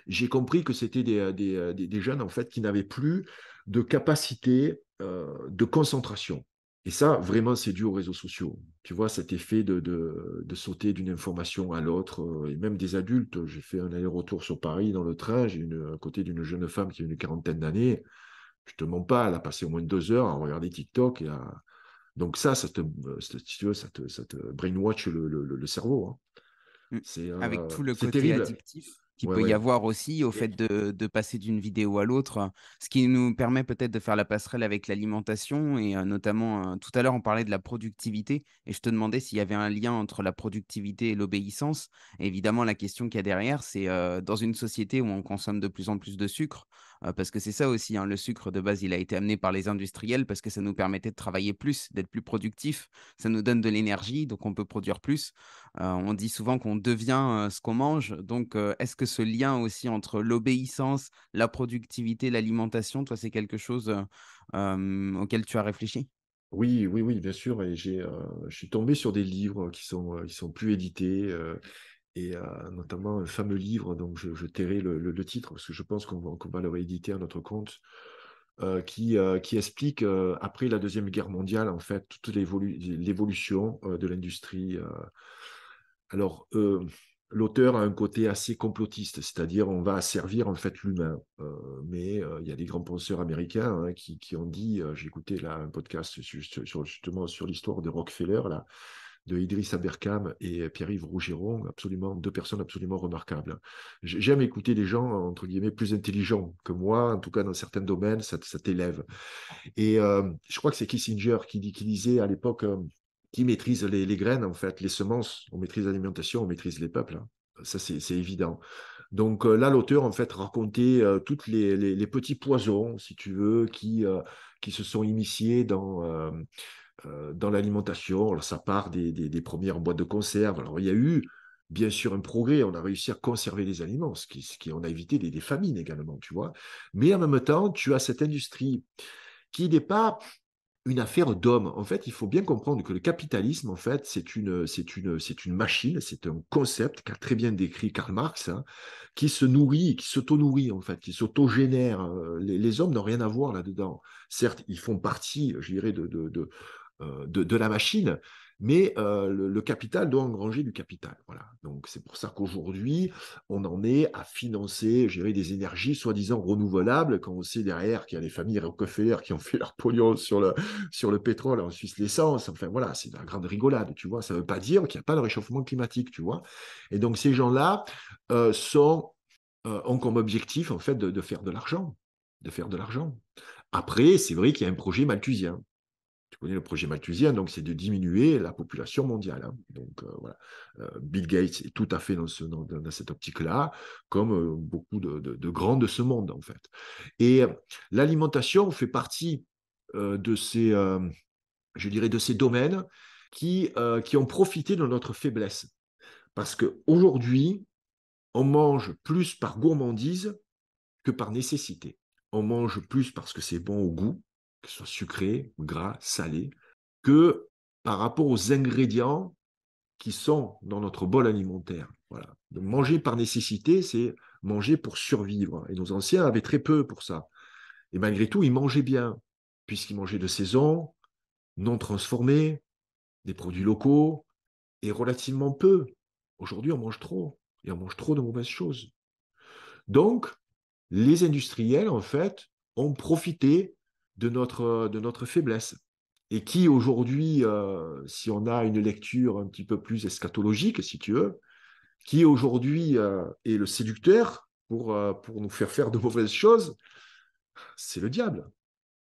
j'ai compris que c'était des, des, jeunes, en fait, qui n'avaient plus de capacité de concentration. Et ça, vraiment, c'est dû aux réseaux sociaux. Tu vois, cet effet de, sauter d'une information à l'autre, euh, et même des adultes. J'ai fait un aller-retour sur Paris dans le train, j'ai une, à côté d'une jeune femme qui a une quarantaine d'années. Je te mens pas, elle a passé au moins deux heures à regarder TikTok. Donc ça, ça te, euh, tu ça te, brainwatch le, cerveau. Hein. Mmh. Avec euh, tout le côté addictif qu'il peut y avoir aussi au fait de, passer d'une vidéo à l'autre, ce qui nous permet peut-être de faire la passerelle avec l'alimentation et notamment, tout à l'heure on parlait de la productivité et je te demandais s'il y avait un lien entre la productivité et l'obéissance. Évidemment, la question qu'il y a derrière, c'est dans une société où on consomme de plus en plus de sucre, parce que c'est ça aussi, hein, le sucre de base, il a été amené par les industriels parce que ça nous permettait de travailler plus, d'être plus productif, ça nous donne de l'énergie, donc on peut produire plus. on dit souvent qu'on devient ce qu'on mange, donc est-ce que ce lien aussi entre l'obéissance, la productivité, l'alimentation, toi, c'est quelque chose auquel tu as réfléchi oui, oui, oui, bien sûr. Et j'ai, je suis tombé sur des livres qui sont, ils sont plus édités, et euh, notamment un fameux livre, donc je, je tairai le, le, titre, parce que je pense qu'on va, qu va le rééditer à notre compte, euh, qui, euh, qui, explique, après la Deuxième Guerre mondiale, en fait, toute l'évolution de l'industrie. Alors, l'auteur a un côté assez complotiste, c'est-à-dire on va asservir en fait l'humain. mais il y a des grands penseurs américains hein, qui, qui, ont dit, j'écoutais j'ai écouté là un podcast sur, justement sur l'histoire de Rockefeller, là, de Idriss Aberkam et Pierre-Yves Rougeron, absolument deux personnes absolument remarquables. J'aime écouter les gens entre guillemets plus intelligents que moi, en tout cas dans certains domaines, ça, t'élève. Et euh, je crois que c'est Kissinger qui, disait à l'époque euh, qui maîtrise les, graines en fait, les semences, on maîtrise l'alimentation, on maîtrise les peuples. Hein. Ça c'est évident. Donc euh, là, l'auteur, en fait, racontait toutes tous les, petits poisons, si tu veux, qui, qui se sont initiés dans, euh, dans l'alimentation. Alors, ça part des, des, premières boîtes de conserve. Alors, il y a eu, bien sûr, un progrès. On a réussi à conserver les aliments, ce qui, ce qui on a évité des, famines également, tu vois. Mais en même temps, tu as cette industrie qui n'est pas une affaire d'homme. En fait, il faut bien comprendre que le capitalisme, en fait, c'est une, c'est une, c'est une machine, c'est un concept qu'a très bien décrit Karl Marx, hein, qui se nourrit, qui s'auto-nourrit, en fait, qui s'auto-génère. Euh, les, les hommes n'ont rien à voir là-dedans. Certes, ils font partie, je dirais, de euh, de, la machine, mais euh, le, capital doit engranger du capital. Voilà. Donc c'est pour ça qu'aujourd'hui, on en est à financer, gérer des énergies soi-disant renouvelables, quand on sait derrière qu'il y a les familles Rockefeller qui ont fait leur pognon sur le, sur le pétrole, en Suisse l'essence. Enfin voilà, c'est de la grande rigolade, tu vois. Ça ne veut pas dire qu'il n'y a pas de réchauffement climatique, tu vois. Et donc ces gens-là euh, sont ont comme objectif en fait de faire de l'argent, de faire de l'argent. Après, c'est vrai qu'il y a un projet malthusien tu connais le projet malthusien, donc c'est de diminuer la population mondiale. Hein. Donc euh, voilà, euh, Bill Gates est tout à fait dans, cette optique-là, comme euh, beaucoup de, grands de ce monde en fait. Et l'alimentation fait partie de ces, je dirais, de ces domaines qui, qui ont profité de notre faiblesse, parce qu'aujourd'hui, on mange plus par gourmandise que par nécessité. On mange plus parce que c'est bon au goût, que ce soit sucré, gras, salé, que par rapport aux ingrédients qui sont dans notre bol alimentaire. Voilà. Donc manger par nécessité, c'est manger pour survivre. Et nos anciens avaient très peu pour ça. Et malgré tout, ils mangeaient bien, puisqu'ils mangeaient de saison, non transformés, des produits locaux, et relativement peu. Aujourd'hui, on mange trop, et on mange trop de mauvaises choses. Donc, les industriels, en fait, ont profité de notre, de notre faiblesse. Et qui aujourd'hui, si on a une lecture un petit peu plus eschatologique, si tu veux, qui aujourd'hui est le séducteur pour, pour nous faire faire de mauvaises choses, c'est le diable.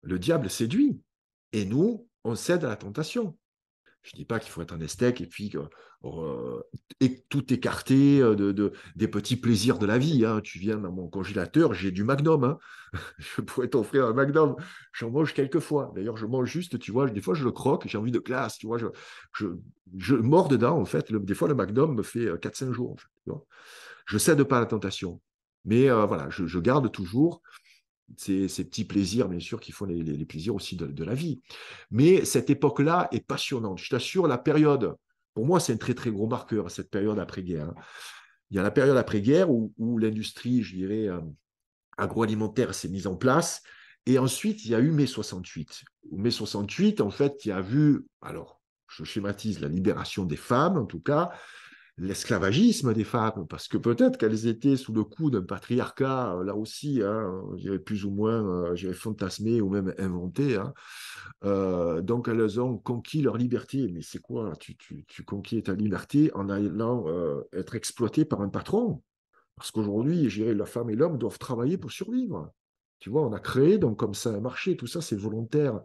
Le diable séduit. Et nous, on cède à la tentation. Je ne dis pas qu'il faut être un esthèque et puis euh, euh, tout écarter euh, de, des petits plaisirs de la vie. Hein. Tu viens dans mon congélateur, j'ai du magnum. Hein. Je pourrais t'offrir un magnum. J'en mange quelques fois. D'ailleurs, je mange juste, tu vois, des fois je le croque, j'ai envie de classe. tu vois. Je, je, mords dedans, en fait. des fois, le magnum me fait 4-5 jours. Je Je cède pas à la tentation. Mais voilà, je, je garde toujours ces, ces, petits plaisirs, bien sûr, qui font les, plaisirs aussi de, la vie. Mais cette époque-là est passionnante. Je t'assure, la période, pour moi, c'est un très, très gros marqueur, cette période après-guerre. Hein. Il y a la période après-guerre où, où l'industrie, je dirais, euh, agroalimentaire s'est mise en place. Et ensuite, il y a eu mai 68. Au mai 68, en fait, il y a vu, alors, je schématise la libération des femmes, en tout cas, l'esclavagisme des femmes, parce que peut-être qu'elles étaient sous le coup d'un patriarcat, euh, là aussi, hein, plus ou moins euh, j'irais fantasmé ou même inventé. Hein. Euh, donc elles ont conquis leur liberté. Mais c'est quoi tu, tu, tu, conquis ta liberté en allant être exploité par un patron. Parce qu'aujourd'hui, la femme et l'homme doivent travailler pour survivre. Tu vois, on a créé donc comme ça un marché, tout ça c'est volontaire.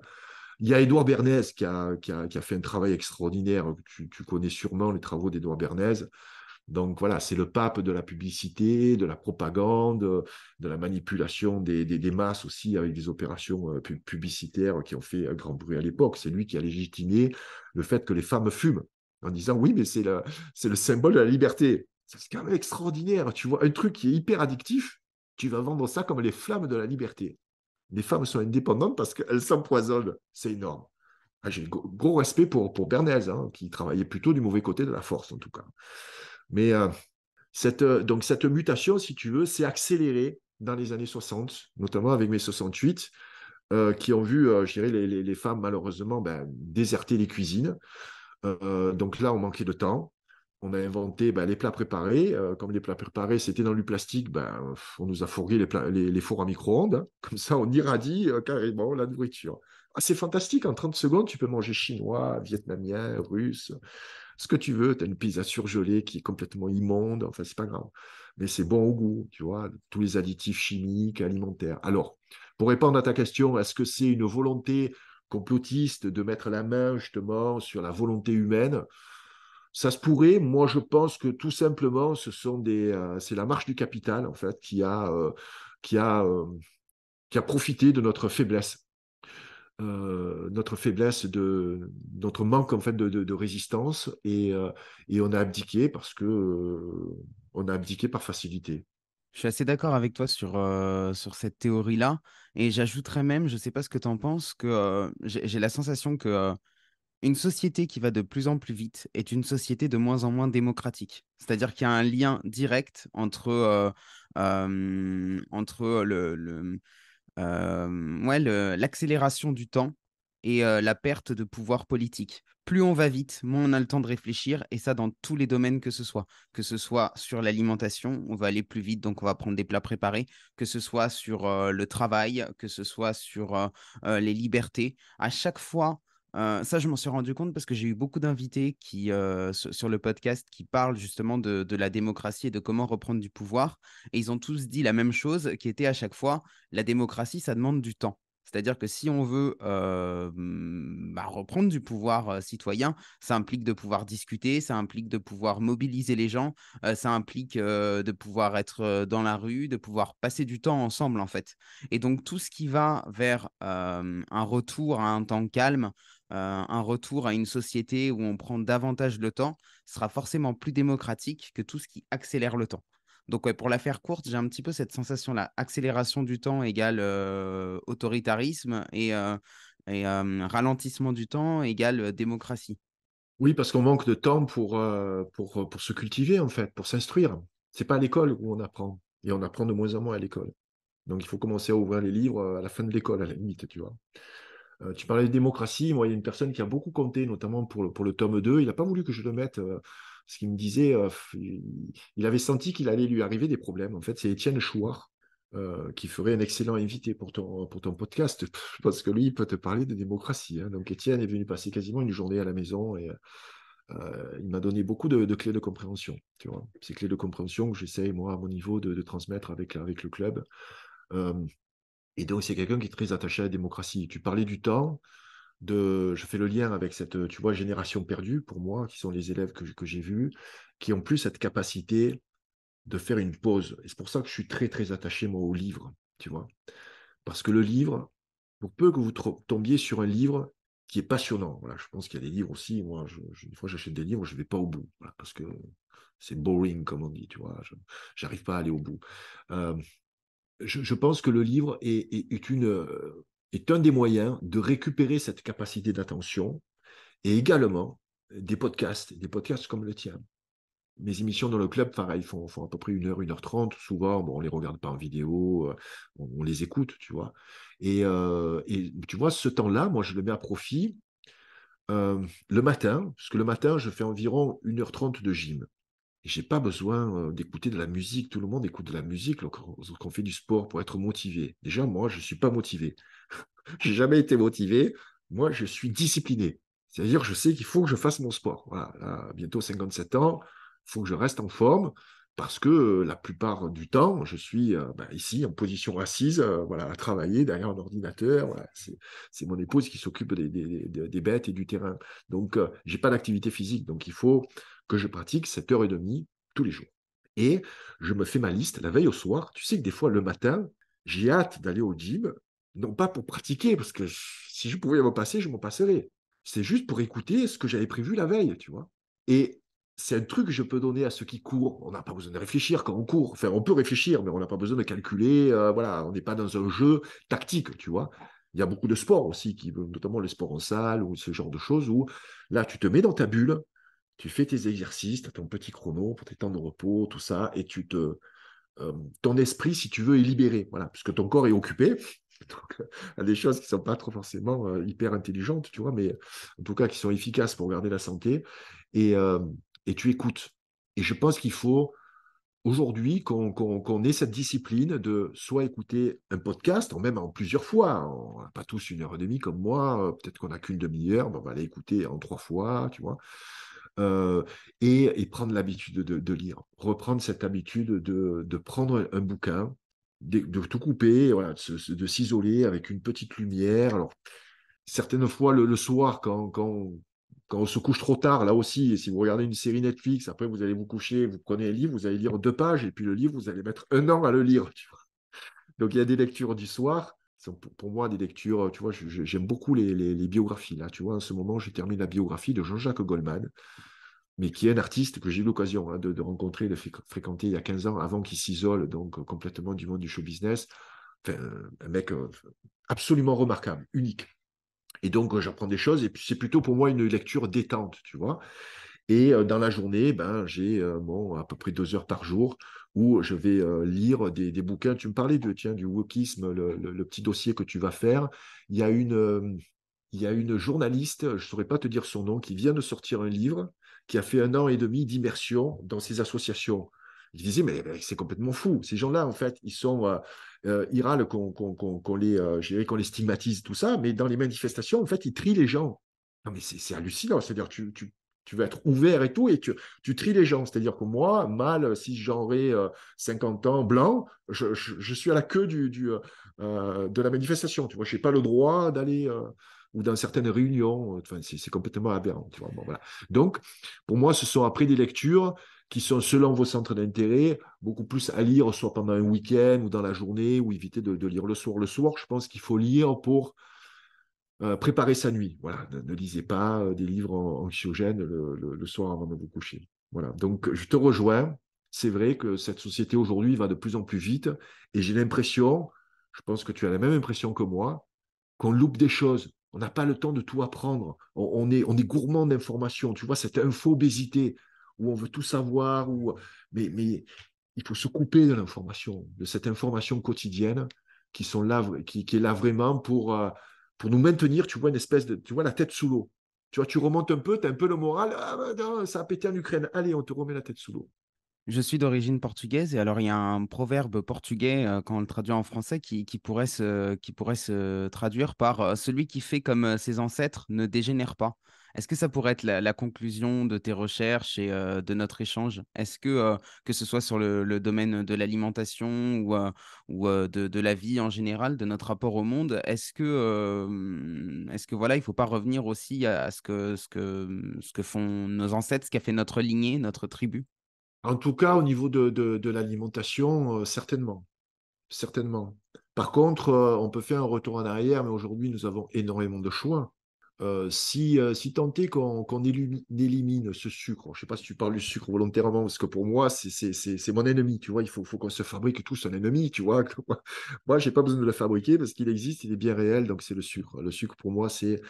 Il y a Édouard Bernays qui a, fait un travail extraordinaire. Tu, connais sûrement les travaux d'Édouard Bernays. Donc voilà, c'est le pape de la publicité, de la propagande, de la manipulation des, masses aussi avec des opérations euh, publicitaires qui ont fait un grand bruit à l'époque. C'est lui qui a légitimé le fait que les femmes fument en disant oui, mais c'est c'est le symbole de la liberté. C'est quand même extraordinaire. Tu vois, un truc qui est hyper addictif, tu vas vendre ça comme les flammes de la liberté les femmes sont indépendantes parce qu'elles s'empoisonnent. C'est énorme. Ah, j'ai J'ai gros respect pour, pour Bernays, hein, qui travaillait plutôt du mauvais côté de la force, en tout cas. Mais euh, cette, euh, donc cette mutation, si tu veux, s'est accélérée dans les années 60, notamment avec mes 68, euh, qui ont vu, les, femmes malheureusement ben, déserter les cuisines. donc là, on manquait de temps on a inventé bah, les plats préparés. Euh, comme les plats préparés, c'était dans du plastique, bah, on nous a fourgué les, fours à micro-ondes. Hein. Comme ça, on irradie euh, carrément la nourriture. Ah, c'est fantastique, en 30 secondes, tu peux manger chinois, vietnamien, russe, ce que tu veux. Tu as une pizza surgelée qui est complètement immonde, enfin, c'est pas grave. Mais c'est bon au goût, tu vois, tous les additifs chimiques, alimentaires. Alors, pour répondre à ta question, est-ce que c'est une volonté complotiste de mettre la main justement sur la volonté humaine ça se pourrait. Moi, je pense que tout simplement, ce sont des, euh, c'est la marche du capital en fait qui a, euh, qui a, euh, qui a profité de notre faiblesse, notre faiblesse de notre manque en fait de, résistance et, on a abdiqué parce que on a abdiqué par facilité. Je suis assez d'accord avec toi sur, sur cette théorie-là. Et j'ajouterais même, je ne sais pas ce que tu en penses, que j'ai la sensation que une société qui va de plus en plus vite est une société de moins en moins démocratique. C'est-à-dire qu'il y a un lien direct entre, euh, entre le, l'accélération du temps et la perte de pouvoir politique. Plus on va vite, moins on a le temps de réfléchir, et ça dans tous les domaines que ce soit. Que ce soit sur l'alimentation, on va aller plus vite, donc on va prendre des plats préparés, que ce soit sur le travail, que ce soit sur euh, les libertés. À chaque fois, ça, je m'en suis rendu compte parce que j'ai eu beaucoup d'invités qui sur le podcast qui parlent justement de, la démocratie et de comment reprendre du pouvoir. Et ils ont tous dit la même chose, qui était à chaque fois la démocratie, ça demande du temps. C'est-à-dire que si on veut bah, reprendre du pouvoir citoyen, ça implique de pouvoir discuter, ça implique de pouvoir mobiliser les gens, ça implique de pouvoir être dans la rue, de pouvoir passer du temps ensemble en fait. Et donc tout ce qui va vers un retour à un temps calme, euh, un retour à une société où on prend davantage le temps sera forcément plus démocratique que tout ce qui accélère le temps. Donc pour la faire courte, j'ai un petit peu cette sensation-là. Accélération du temps égale euh, autoritarisme et, euh, ralentissement du temps égale démocratie. Oui, parce qu'on manque de temps pour, pour, pour se cultiver, en fait, pour s'instruire. C'est pas à l'école où on apprend. Et on apprend de moins en moins à l'école. Donc il faut commencer à ouvrir les livres à la fin de l'école, à la limite, tu vois. Euh, tu parlais de démocratie. Moi, il y a une personne qui a beaucoup compté, notamment pour le, pour le tome 2. Il n'a pas voulu que je le mette. Ce euh, parce qu'il me disait, euh, il, avait senti qu'il allait lui arriver des problèmes. En fait, c'est Étienne Chouard, qui ferait un excellent invité pour ton, pour ton podcast, parce que lui, il peut te parler de démocratie. Hein. Donc, Étienne est venu passer quasiment une journée à la maison et il m'a donné beaucoup de, clés de compréhension. Tu vois. Ces clés de compréhension que j'essaie, moi, à mon niveau, de, transmettre avec, avec le club. Et donc, c'est quelqu'un qui est très attaché à la démocratie. Tu parlais du temps, de, je fais le lien avec cette, tu vois, génération perdue pour moi, qui sont les élèves que, j'ai vus, qui ont plus cette capacité de faire une pause. Et c'est pour ça que je suis très, très attaché, moi, au livre, tu vois. Parce que le livre, pour peu que vous tombiez sur un livre qui est passionnant, voilà, je pense qu'il y a des livres aussi, moi, une fois j'achète des livres, je ne vais pas au bout, parce que c'est boring, comme on dit, tu vois, j'arrive pas à aller au bout. Euh, je, pense que le livre est, une, euh, est un des moyens de récupérer cette capacité d'attention et également des podcasts, des podcasts comme le tien. Mes émissions dans le club, pareil, font, font à peu près 1 heure, 1 heure 30 Souvent, bon, on ne les regarde pas en vidéo, euh, on, les écoute, tu vois. Euh, et, tu vois, ce temps-là, moi, je le mets à profit le matin, parce que le matin, je fais environ 1h30 de gym. Je j'ai pas besoin d'écouter de la musique. Tout le monde écoute de la musique lorsqu'on fait du sport pour être motivé. Déjà, moi, je ne suis pas motivé. j'ai jamais été motivé. Moi, je suis discipliné. C'est-à-dire, je sais qu'il faut que je fasse mon sport. Voilà, bientôt 57 ans, il faut que je reste en forme parce que la plupart du temps, je suis bah, ici en position assise, voilà, à travailler derrière un ordinateur. c'est mon épouse qui s'occupe des, des, des, des, bêtes et du terrain. Donc, j'ai pas d'activité physique. Donc, il faut que je pratique 7h30 tous les jours. Et je me fais ma liste la veille au soir. Tu sais que des fois, le matin, j'ai hâte d'aller au gym, non pas pour pratiquer, parce que si je pouvais m'en passer, je m'en passerais. C'est juste pour écouter ce que j'avais prévu la veille, tu vois. Et c'est un truc que je peux donner à ceux qui courent. On n'a pas besoin de réfléchir quand on court. Enfin, on peut réfléchir, mais on n'a pas besoin de calculer. Euh, voilà, on n'est pas dans un jeu tactique, tu vois. Il y a beaucoup de sports aussi, qui, notamment les sports en salle ou ce genre de choses, où là, tu te mets dans ta bulle, tu fais tes exercices, tu as ton petit chrono pour tes temps de repos, tout ça, et tu te. Euh, ton esprit, si tu veux, est libéré, voilà, puisque ton corps est occupé, à des choses qui ne sont pas trop forcément euh, hyper intelligentes, tu vois, mais en tout cas qui sont efficaces pour garder la santé. Et, euh, tu écoutes. Et je pense qu'il faut aujourd'hui qu'on ait cette discipline de soit écouter un podcast, même en plusieurs fois. Hein. On n'a pas tous une heure et demie comme moi, peut-être qu'on n'a qu'une demi-heure, mais on va l'écouter en trois fois, tu vois. Euh, et, prendre l'habitude de, lire, reprendre cette habitude de, prendre un bouquin, de, tout couper, voilà, de, s'isoler avec une petite lumière. certaines fois, le, soir, quand, on se couche trop tard, là aussi, si vous regardez une série Netflix, après vous allez vous coucher, vous prenez un livre, vous allez lire deux pages, et puis le livre, vous allez mettre un an à le lire. Donc il y a des lectures du soir pour, moi des lectures, tu vois, j'aime beaucoup les, biographies. Là, tu vois, en ce moment, je termine la biographie de Jean-Jacques Goldman, mais qui est un artiste que j'ai eu l'occasion hein, de, rencontrer, de fréquenter il y a 15 ans, avant qu'il s'isole donc euh, complètement du monde du show business. Enfin, un mec euh, absolument remarquable, unique. Et donc, euh, j'apprends des choses, et puis c'est plutôt pour moi une lecture détente, tu vois. Et dans la journée, ben, j'ai à peu près deux heures par jour où je vais euh, lire des, bouquins. Tu me parlais de, tiens, du wokisme, le, petit dossier que tu vas faire. Il y a une, euh, il y a une journaliste, je ne saurais pas te dire son nom, qui vient de sortir un livre qui a fait un an et demi d'immersion dans ces associations. Je disais, mais, c'est complètement fou. Ces gens-là, en fait, ils sont. Euh, râlent qu'on les, qu'on les stigmatise, tout ça, mais dans les manifestations, en fait, ils trient les gens. Non, mais c'est hallucinant. C'est-à-dire, tu, tu veux être ouvert et tout, et tu, tu tries les gens. C'est-à-dire que moi, mal mâle, j'aurai 50 ans, blanc, je, suis à la queue euh, euh, de la manifestation. Tu vois, je n'ai pas le droit d'aller euh, ou dans certaines réunions. Enfin, c'est complètement aberrant. Donc, pour moi, ce sont après des lectures qui sont selon vos centres d'intérêt, beaucoup plus à lire soit pendant un week-end ou dans la journée, ou éviter de lire le soir. Le soir, je pense qu'il faut lire pour euh, préparer sa nuit. Voilà, ne, lisez pas euh, des livres anxiogènes le, soir avant de vous coucher. Voilà. Donc, je te rejoins. C'est vrai que cette société aujourd'hui va de plus en plus vite, et j'ai l'impression, je pense que tu as la même impression que moi, qu'on loupe des choses. On n'a pas le temps de tout apprendre. On, est, on est gourmand d'informations. Tu vois, cette infobésité où on veut tout savoir, mais, il faut se couper de l'information, de cette information quotidienne qui, sont là, qui, qui est là vraiment pour, euh, pour nous maintenir, tu vois, une espèce de, tu vois, la tête sous l'eau. Tu vois, tu remontes un peu, tu as un peu le moral, ah, bah, ça a pété en Ukraine, allez, on te remet la tête sous l'eau. Je suis d'origine portugaise et alors il y a un proverbe portugais euh, quand on le traduit en français qui, pourrait se, qui pourrait se traduire par euh, celui qui fait comme euh, ses ancêtres ne dégénère pas. Est-ce que ça pourrait être la, conclusion de tes recherches et de notre échange Est-ce que, que ce soit sur le, domaine de l'alimentation ou, ou de, la vie en général, de notre rapport au monde, est-ce que, est que voilà, il ne faut pas revenir aussi à, ce, que, ce, que, mmh, ce que font nos ancêtres, ce qu'a fait notre lignée, notre tribu En tout cas, au niveau de, de l'alimentation, certainement. Certainement. Par contre, on peut faire un retour en arrière, mais aujourd'hui, nous avons énormément de choix euh, si, euh, si tant est qu'on élimine ce sucre, je ne sais pas si tu parles du sucre volontairement, parce que pour moi, c'est mon ennemi, tu vois, il faut, qu'on se fabrique tous un ennemi, tu vois. moi, je n'ai pas besoin de le fabriquer parce qu'il existe, il est bien réel, donc c'est le sucre. Le sucre, pour moi, c'est...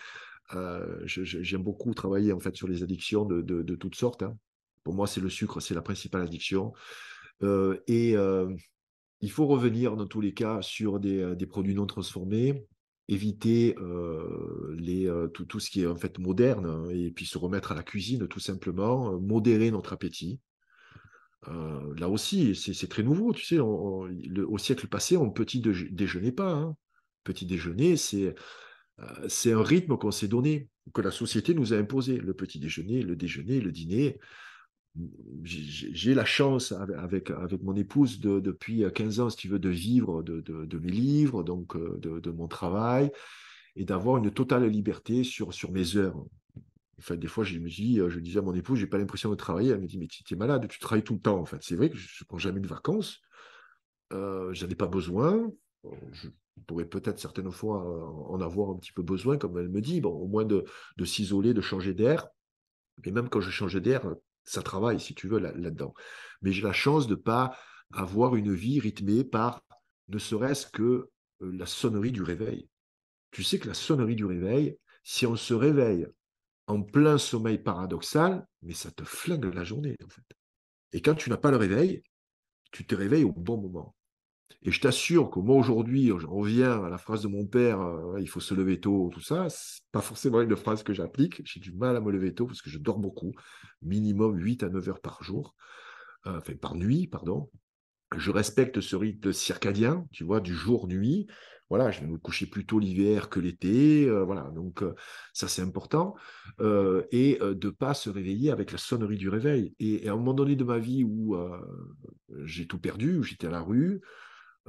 Euh, j'aime beaucoup travailler, en fait, sur les addictions de, toutes sortes. Hein. Pour moi, c'est le sucre, c'est la principale addiction. et il faut revenir, dans tous les cas, sur des produits non transformés, éviter les, tout, ce qui est en fait moderne hein, et puis se remettre à la cuisine tout simplement, modérer notre appétit. là aussi, c'est très nouveau, tu sais, au siècle passé, on ne petit déjeunait pas. Hein. Petit déjeuner, c'est un rythme qu'on s'est donné, que la société nous a imposé. Le petit déjeuner, le déjeuner, le dîner j'ai la chance avec, avec, mon épouse depuis 15 euh, ans, si tu veux, de vivre de, mes livres, donc euh, de, mon travail, et d'avoir une totale liberté sur, sur mes heures. Enfin, des fois, je me dis, euh, je disais à mon épouse, j'ai pas l'impression de travailler. Elle me dit, mais tu es malade, tu travailles tout le temps. En fait, c'est vrai que je ne prends jamais de vacances. Euh, je ai pas besoin. Je pourrais peut-être certaines fois en avoir un petit peu besoin, comme elle me dit. Bon, au moins de, de s'isoler, de changer d'air. Mais même quand je changeais d'air, ça travaille, si tu veux, là-dedans. Mais j'ai la chance de ne pas avoir une vie rythmée par ne serait-ce que euh, la sonnerie du réveil. Tu sais que la sonnerie du réveil, si on se réveille en plein sommeil paradoxal, mais ça te flingue la journée, en fait. Et quand tu n'as pas le réveil, tu te réveilles au bon moment. Et je t'assure qu'au moins aujourd'hui, je reviens à la phrase de mon père, euh, il faut se lever tôt, tout ça, c'est pas forcément une phrase que j'applique, j'ai du mal à me lever tôt parce que je dors beaucoup, minimum 8 à 9 heures par jour, euh, enfin par nuit, pardon. Je respecte ce rythme circadien, tu vois, du jour-nuit. Voilà, je vais me coucher plus tôt l'hiver que l'été. Euh, voilà, donc ça c'est important. et de pas se réveiller avec la sonnerie du réveil. Et, et à un moment donné de ma vie où j'ai tout perdu, où j'étais à la rue,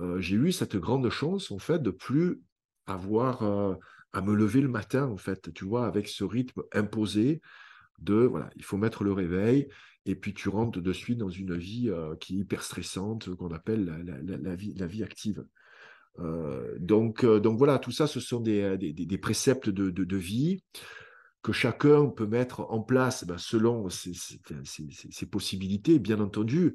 euh, j'ai eu cette grande chance, en fait, de plus avoir euh, à me lever le matin, en fait, tu vois, avec ce rythme imposé de, voilà, il faut mettre le réveil, et puis tu rentres de suite dans une vie euh, qui est hyper stressante, qu'on appelle la, la, vie, active. donc, donc voilà, tout ça, ce sont des, des, préceptes de, vie que chacun peut mettre en place ben, selon ses, possibilités, bien entendu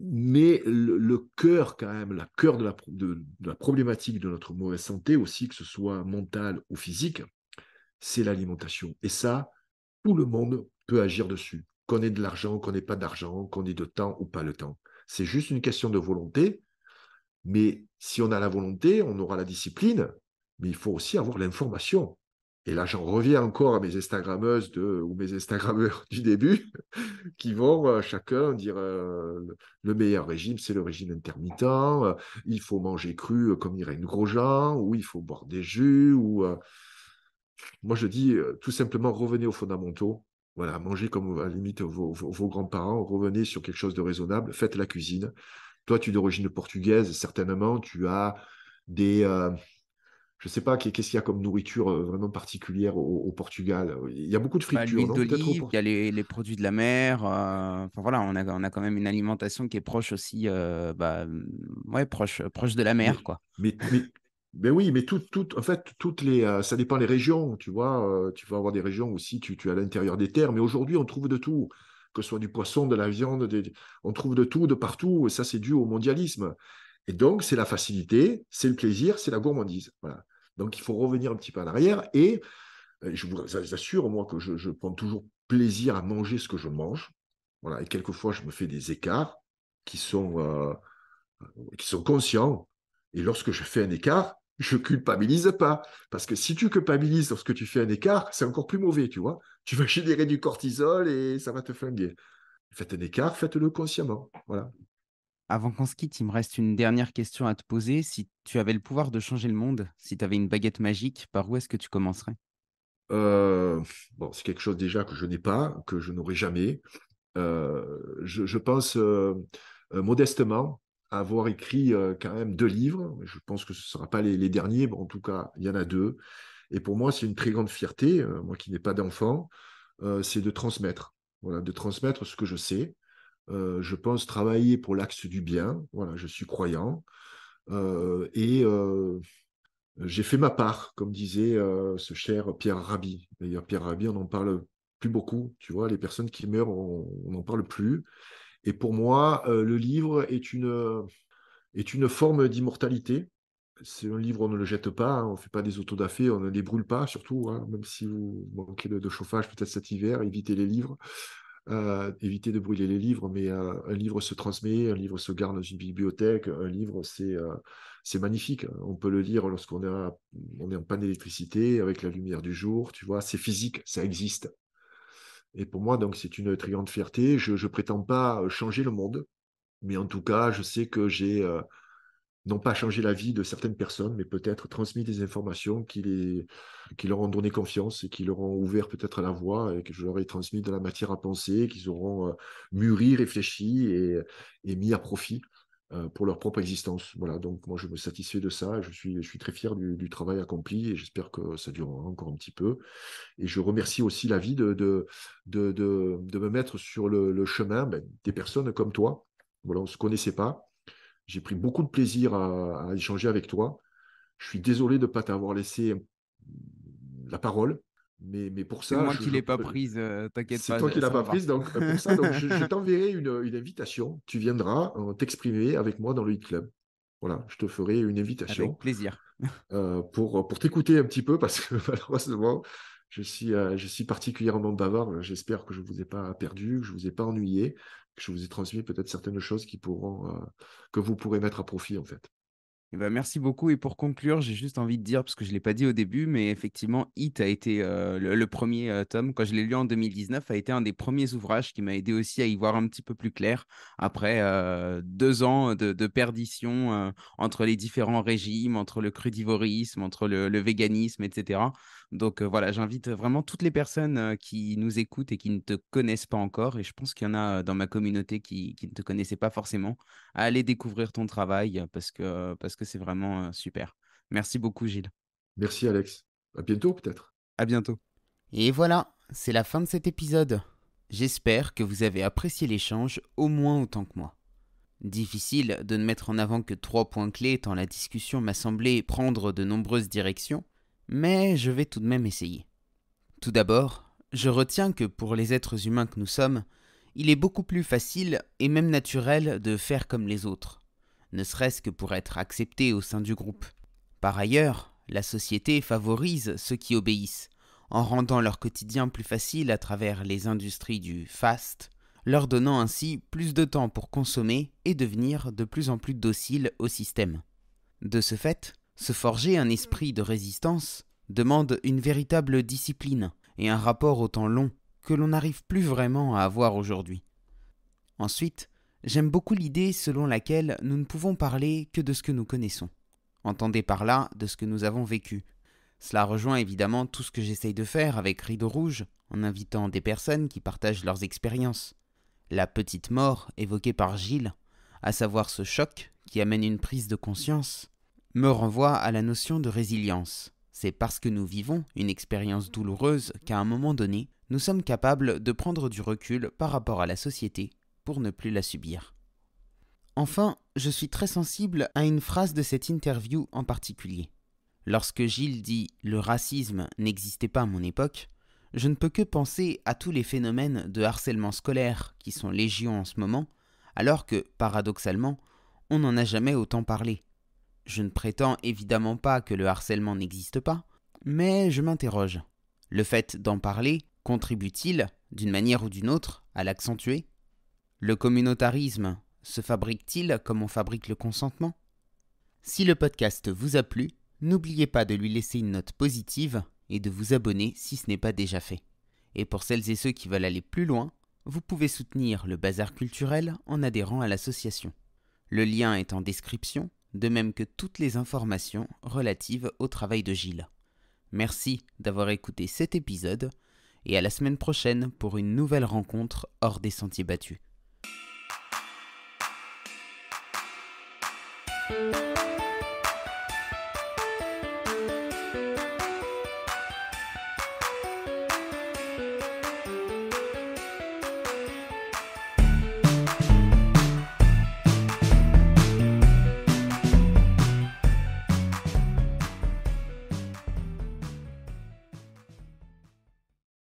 mais le, cœur quand même, la cœur de la, de la, problématique de notre mauvaise santé aussi, que ce soit mentale ou physique, c'est l'alimentation. Et ça, tout le monde peut agir dessus, qu'on ait de l'argent, qu'on n'ait pas d'argent, qu'on ait de temps ou pas le temps. C'est juste une question de volonté, mais si on a la volonté, on aura la discipline, mais il faut aussi avoir l'information. Et là, j'en reviens encore à mes Instagrammeuses ou mes Instagrammeurs du début, qui vont euh, chacun dire euh, le meilleur régime, c'est le régime intermittent, euh, il faut manger cru comme dirait une Grosjean, ou il faut boire des jus, ou. moi, je dis tout simplement revenez aux fondamentaux. Voilà, mangez comme à la limite vos, vos grands-parents, revenez sur quelque chose de raisonnable, faites la cuisine. Toi, tu es d'origine portugaise, certainement, tu as des je sais pas qu'est-ce qu'il y a comme nourriture euh, vraiment particulière au, Portugal. Il y a beaucoup de bah, fritures. L'huile d'olive, il y a les, produits de la mer. Euh, enfin, voilà, on a, on a quand même une alimentation qui est proche aussi, euh, bah, ouais, proche, proche de la mer, mais, quoi. Mais, mais, oui, mais tout, tout, en fait, toutes les, ça dépend des régions, tu vois. tu vas avoir des régions aussi, tu, tu es à l'intérieur des terres, mais aujourd'hui, on trouve de tout que ce soit du poisson, de la viande, on trouve de tout, de partout, et ça c'est dû au mondialisme. Et donc c'est la facilité, c'est le plaisir, c'est la gourmandise. Voilà. Donc il faut revenir un petit peu en arrière et euh, je vous assure, moi, que je, prends toujours plaisir à manger ce que je mange. Voilà. Et quelquefois, je me fais des écarts qui sont, euh, qui sont conscients. Et lorsque je fais un écart, je culpabilise pas. Parce que si tu culpabilises lorsque tu fais un écart, c'est encore plus mauvais, tu vois. Tu vas générer du cortisol et ça va te flinguer. Faites un écart, faites-le consciemment. Voilà. Avant qu'on se quitte, il me reste une dernière question à te poser. Si tu avais le pouvoir de changer le monde, si tu avais une baguette magique, par où est-ce que tu commencerais euh, bon, c'est quelque chose déjà que je n'ai pas, que je n'aurai jamais. Euh, je, pense euh, modestement avoir écrit quand même deux livres. Je pense que ce ne sera pas les, derniers, en tout cas, il y en a deux. Et pour moi, c'est une très grande fierté, moi qui n'ai pas d'enfant, c'est de transmettre. Voilà, de transmettre ce que je sais, je pense travailler pour l'axe du bien. Voilà, je suis croyant. et j'ai fait ma part, comme disait ce cher Pierre Rabhi. D'ailleurs, Pierre Rabhi, on n'en parle plus beaucoup. Tu vois, les personnes qui meurent, on n'en parle plus. Et pour moi, le livre est une, est une forme d'immortalité. C'est un livre, on ne le jette pas, hein, on ne fait pas des autodafés, on ne les brûle pas, surtout, hein, même si vous manquez de chauffage peut-être cet hiver, évitez les livres. Euh, éviter de brûler les livres, mais euh, un livre se transmet, un livre se garde dans une bibliothèque, un livre c'est euh, magnifique. On peut le lire lorsqu'on est, est en panne d'électricité, avec la lumière du jour, tu vois, c'est physique, ça existe. Et pour moi, donc, c'est une très grande fierté. Je ne prétends pas changer le monde, mais en tout cas, je sais que j'ai n'ont pas changé la vie de certaines personnes, mais peut-être transmis des informations qui, les, qui leur ont donné confiance et qui leur ont ouvert peut-être la voie et que je leur ai transmis de la matière à penser, qu'ils auront euh, mûri, réfléchi et, mis à profit euh, pour leur propre existence. Voilà, donc moi je me satisfais de ça, je suis, je suis très fier du, travail accompli et j'espère que ça durera encore un petit peu. Et je remercie aussi la vie de, de, de, de, me mettre sur le, chemin ben, des personnes comme toi. Voilà, on ne se connaissait pas, j'ai pris beaucoup de plaisir à, échanger avec toi. Je suis désolé de ne pas t'avoir laissé mmh, la parole. Mais, mais pour ça. C'est moi qui ne l'ai pas prise, euh, t'inquiète pas. C'est toi qui ne l'as pas prise. Donc, euh, pour ça, je, t'enverrai une, invitation. Tu viendras euh, t'exprimer avec moi dans le Hit Club. Voilà, je te ferai une invitation. Avec plaisir. pour pour t'écouter un petit peu, parce que malheureusement, je suis, je suis particulièrement bavard. J'espère que je ne vous ai pas perdu, que je ne vous ai pas ennuyé je vous ai transmis peut-être certaines choses qui pourront, euh, que vous pourrez mettre à profit en fait. Eh ben, merci beaucoup. Et pour conclure, j'ai juste envie de dire, parce que je ne l'ai pas dit au début, mais effectivement, Hit a été euh, le, premier euh, tome, quand je l'ai lu en 2019, a été un des premiers ouvrages qui m'a aidé aussi à y voir un petit peu plus clair après deux ans de, perdition entre les différents régimes, entre le crudivorisme, entre le véganisme, etc. Donc euh, voilà, j'invite vraiment toutes les personnes euh, qui nous écoutent et qui ne te connaissent pas encore, et je pense qu'il y en a euh, dans ma communauté qui, ne te connaissaient pas forcément, à aller découvrir ton travail parce que parce que c'est vraiment super. Merci beaucoup Gilles. Merci Alex. À bientôt peut-être. À bientôt. Et voilà, c'est la fin de cet épisode. J'espère que vous avez apprécié l'échange au moins autant que moi. Difficile de ne mettre en avant que trois points clés tant la discussion m'a semblé prendre de nombreuses directions, mais je vais tout de même essayer. Tout d'abord, je retiens que pour les êtres humains que nous sommes, il est beaucoup plus facile et même naturel de faire comme les autres, ne serait-ce que pour être accepté au sein du groupe. Par ailleurs, la société favorise ceux qui obéissent, en rendant leur quotidien plus facile à travers les industries du fast, leur donnant ainsi plus de temps pour consommer et devenir de plus en plus dociles au système. De ce fait, se forger un esprit de résistance demande une véritable discipline et un rapport au temps long que l'on n'arrive plus vraiment à avoir aujourd'hui. Ensuite, j'aime beaucoup l'idée selon laquelle nous ne pouvons parler que de ce que nous connaissons. Entendez par là de ce que nous avons vécu. Cela rejoint évidemment tout ce que j'essaye de faire avec Rideau Rouge, en invitant des personnes qui partagent leurs expériences. La petite mort évoquée par Gilles, à savoir ce choc qui amène une prise de conscience, me renvoie à la notion de résilience. C'est parce que nous vivons une expérience douloureuse qu'à un moment donné, nous sommes capables de prendre du recul par rapport à la société pour ne plus la subir. Enfin, je suis très sensible à une phrase de cette interview en particulier. Lorsque Gilles dit Le racisme n'existait pas à mon époque, je ne peux que penser à tous les phénomènes de harcèlement scolaire qui sont légions en ce moment, alors que, paradoxalement, on n'en a jamais autant parlé. Je ne prétends évidemment pas que le harcèlement n'existe pas, mais je m'interroge. Le fait d'en parler contribue-t-il, d'une manière ou d'une autre, à l'accentuer Le communautarisme se fabrique-t-il comme on fabrique le consentement Si le podcast vous a plu, n'oubliez pas de lui laisser une note positive et de vous abonner si ce n'est pas déjà fait. Et pour celles et ceux qui veulent aller plus loin, vous pouvez soutenir le bazar culturel en adhérant à l'association. Le lien est en description de même que toutes les informations relatives au travail de Gilles. Merci d'avoir écouté cet épisode et à la semaine prochaine pour une nouvelle rencontre hors des sentiers battus.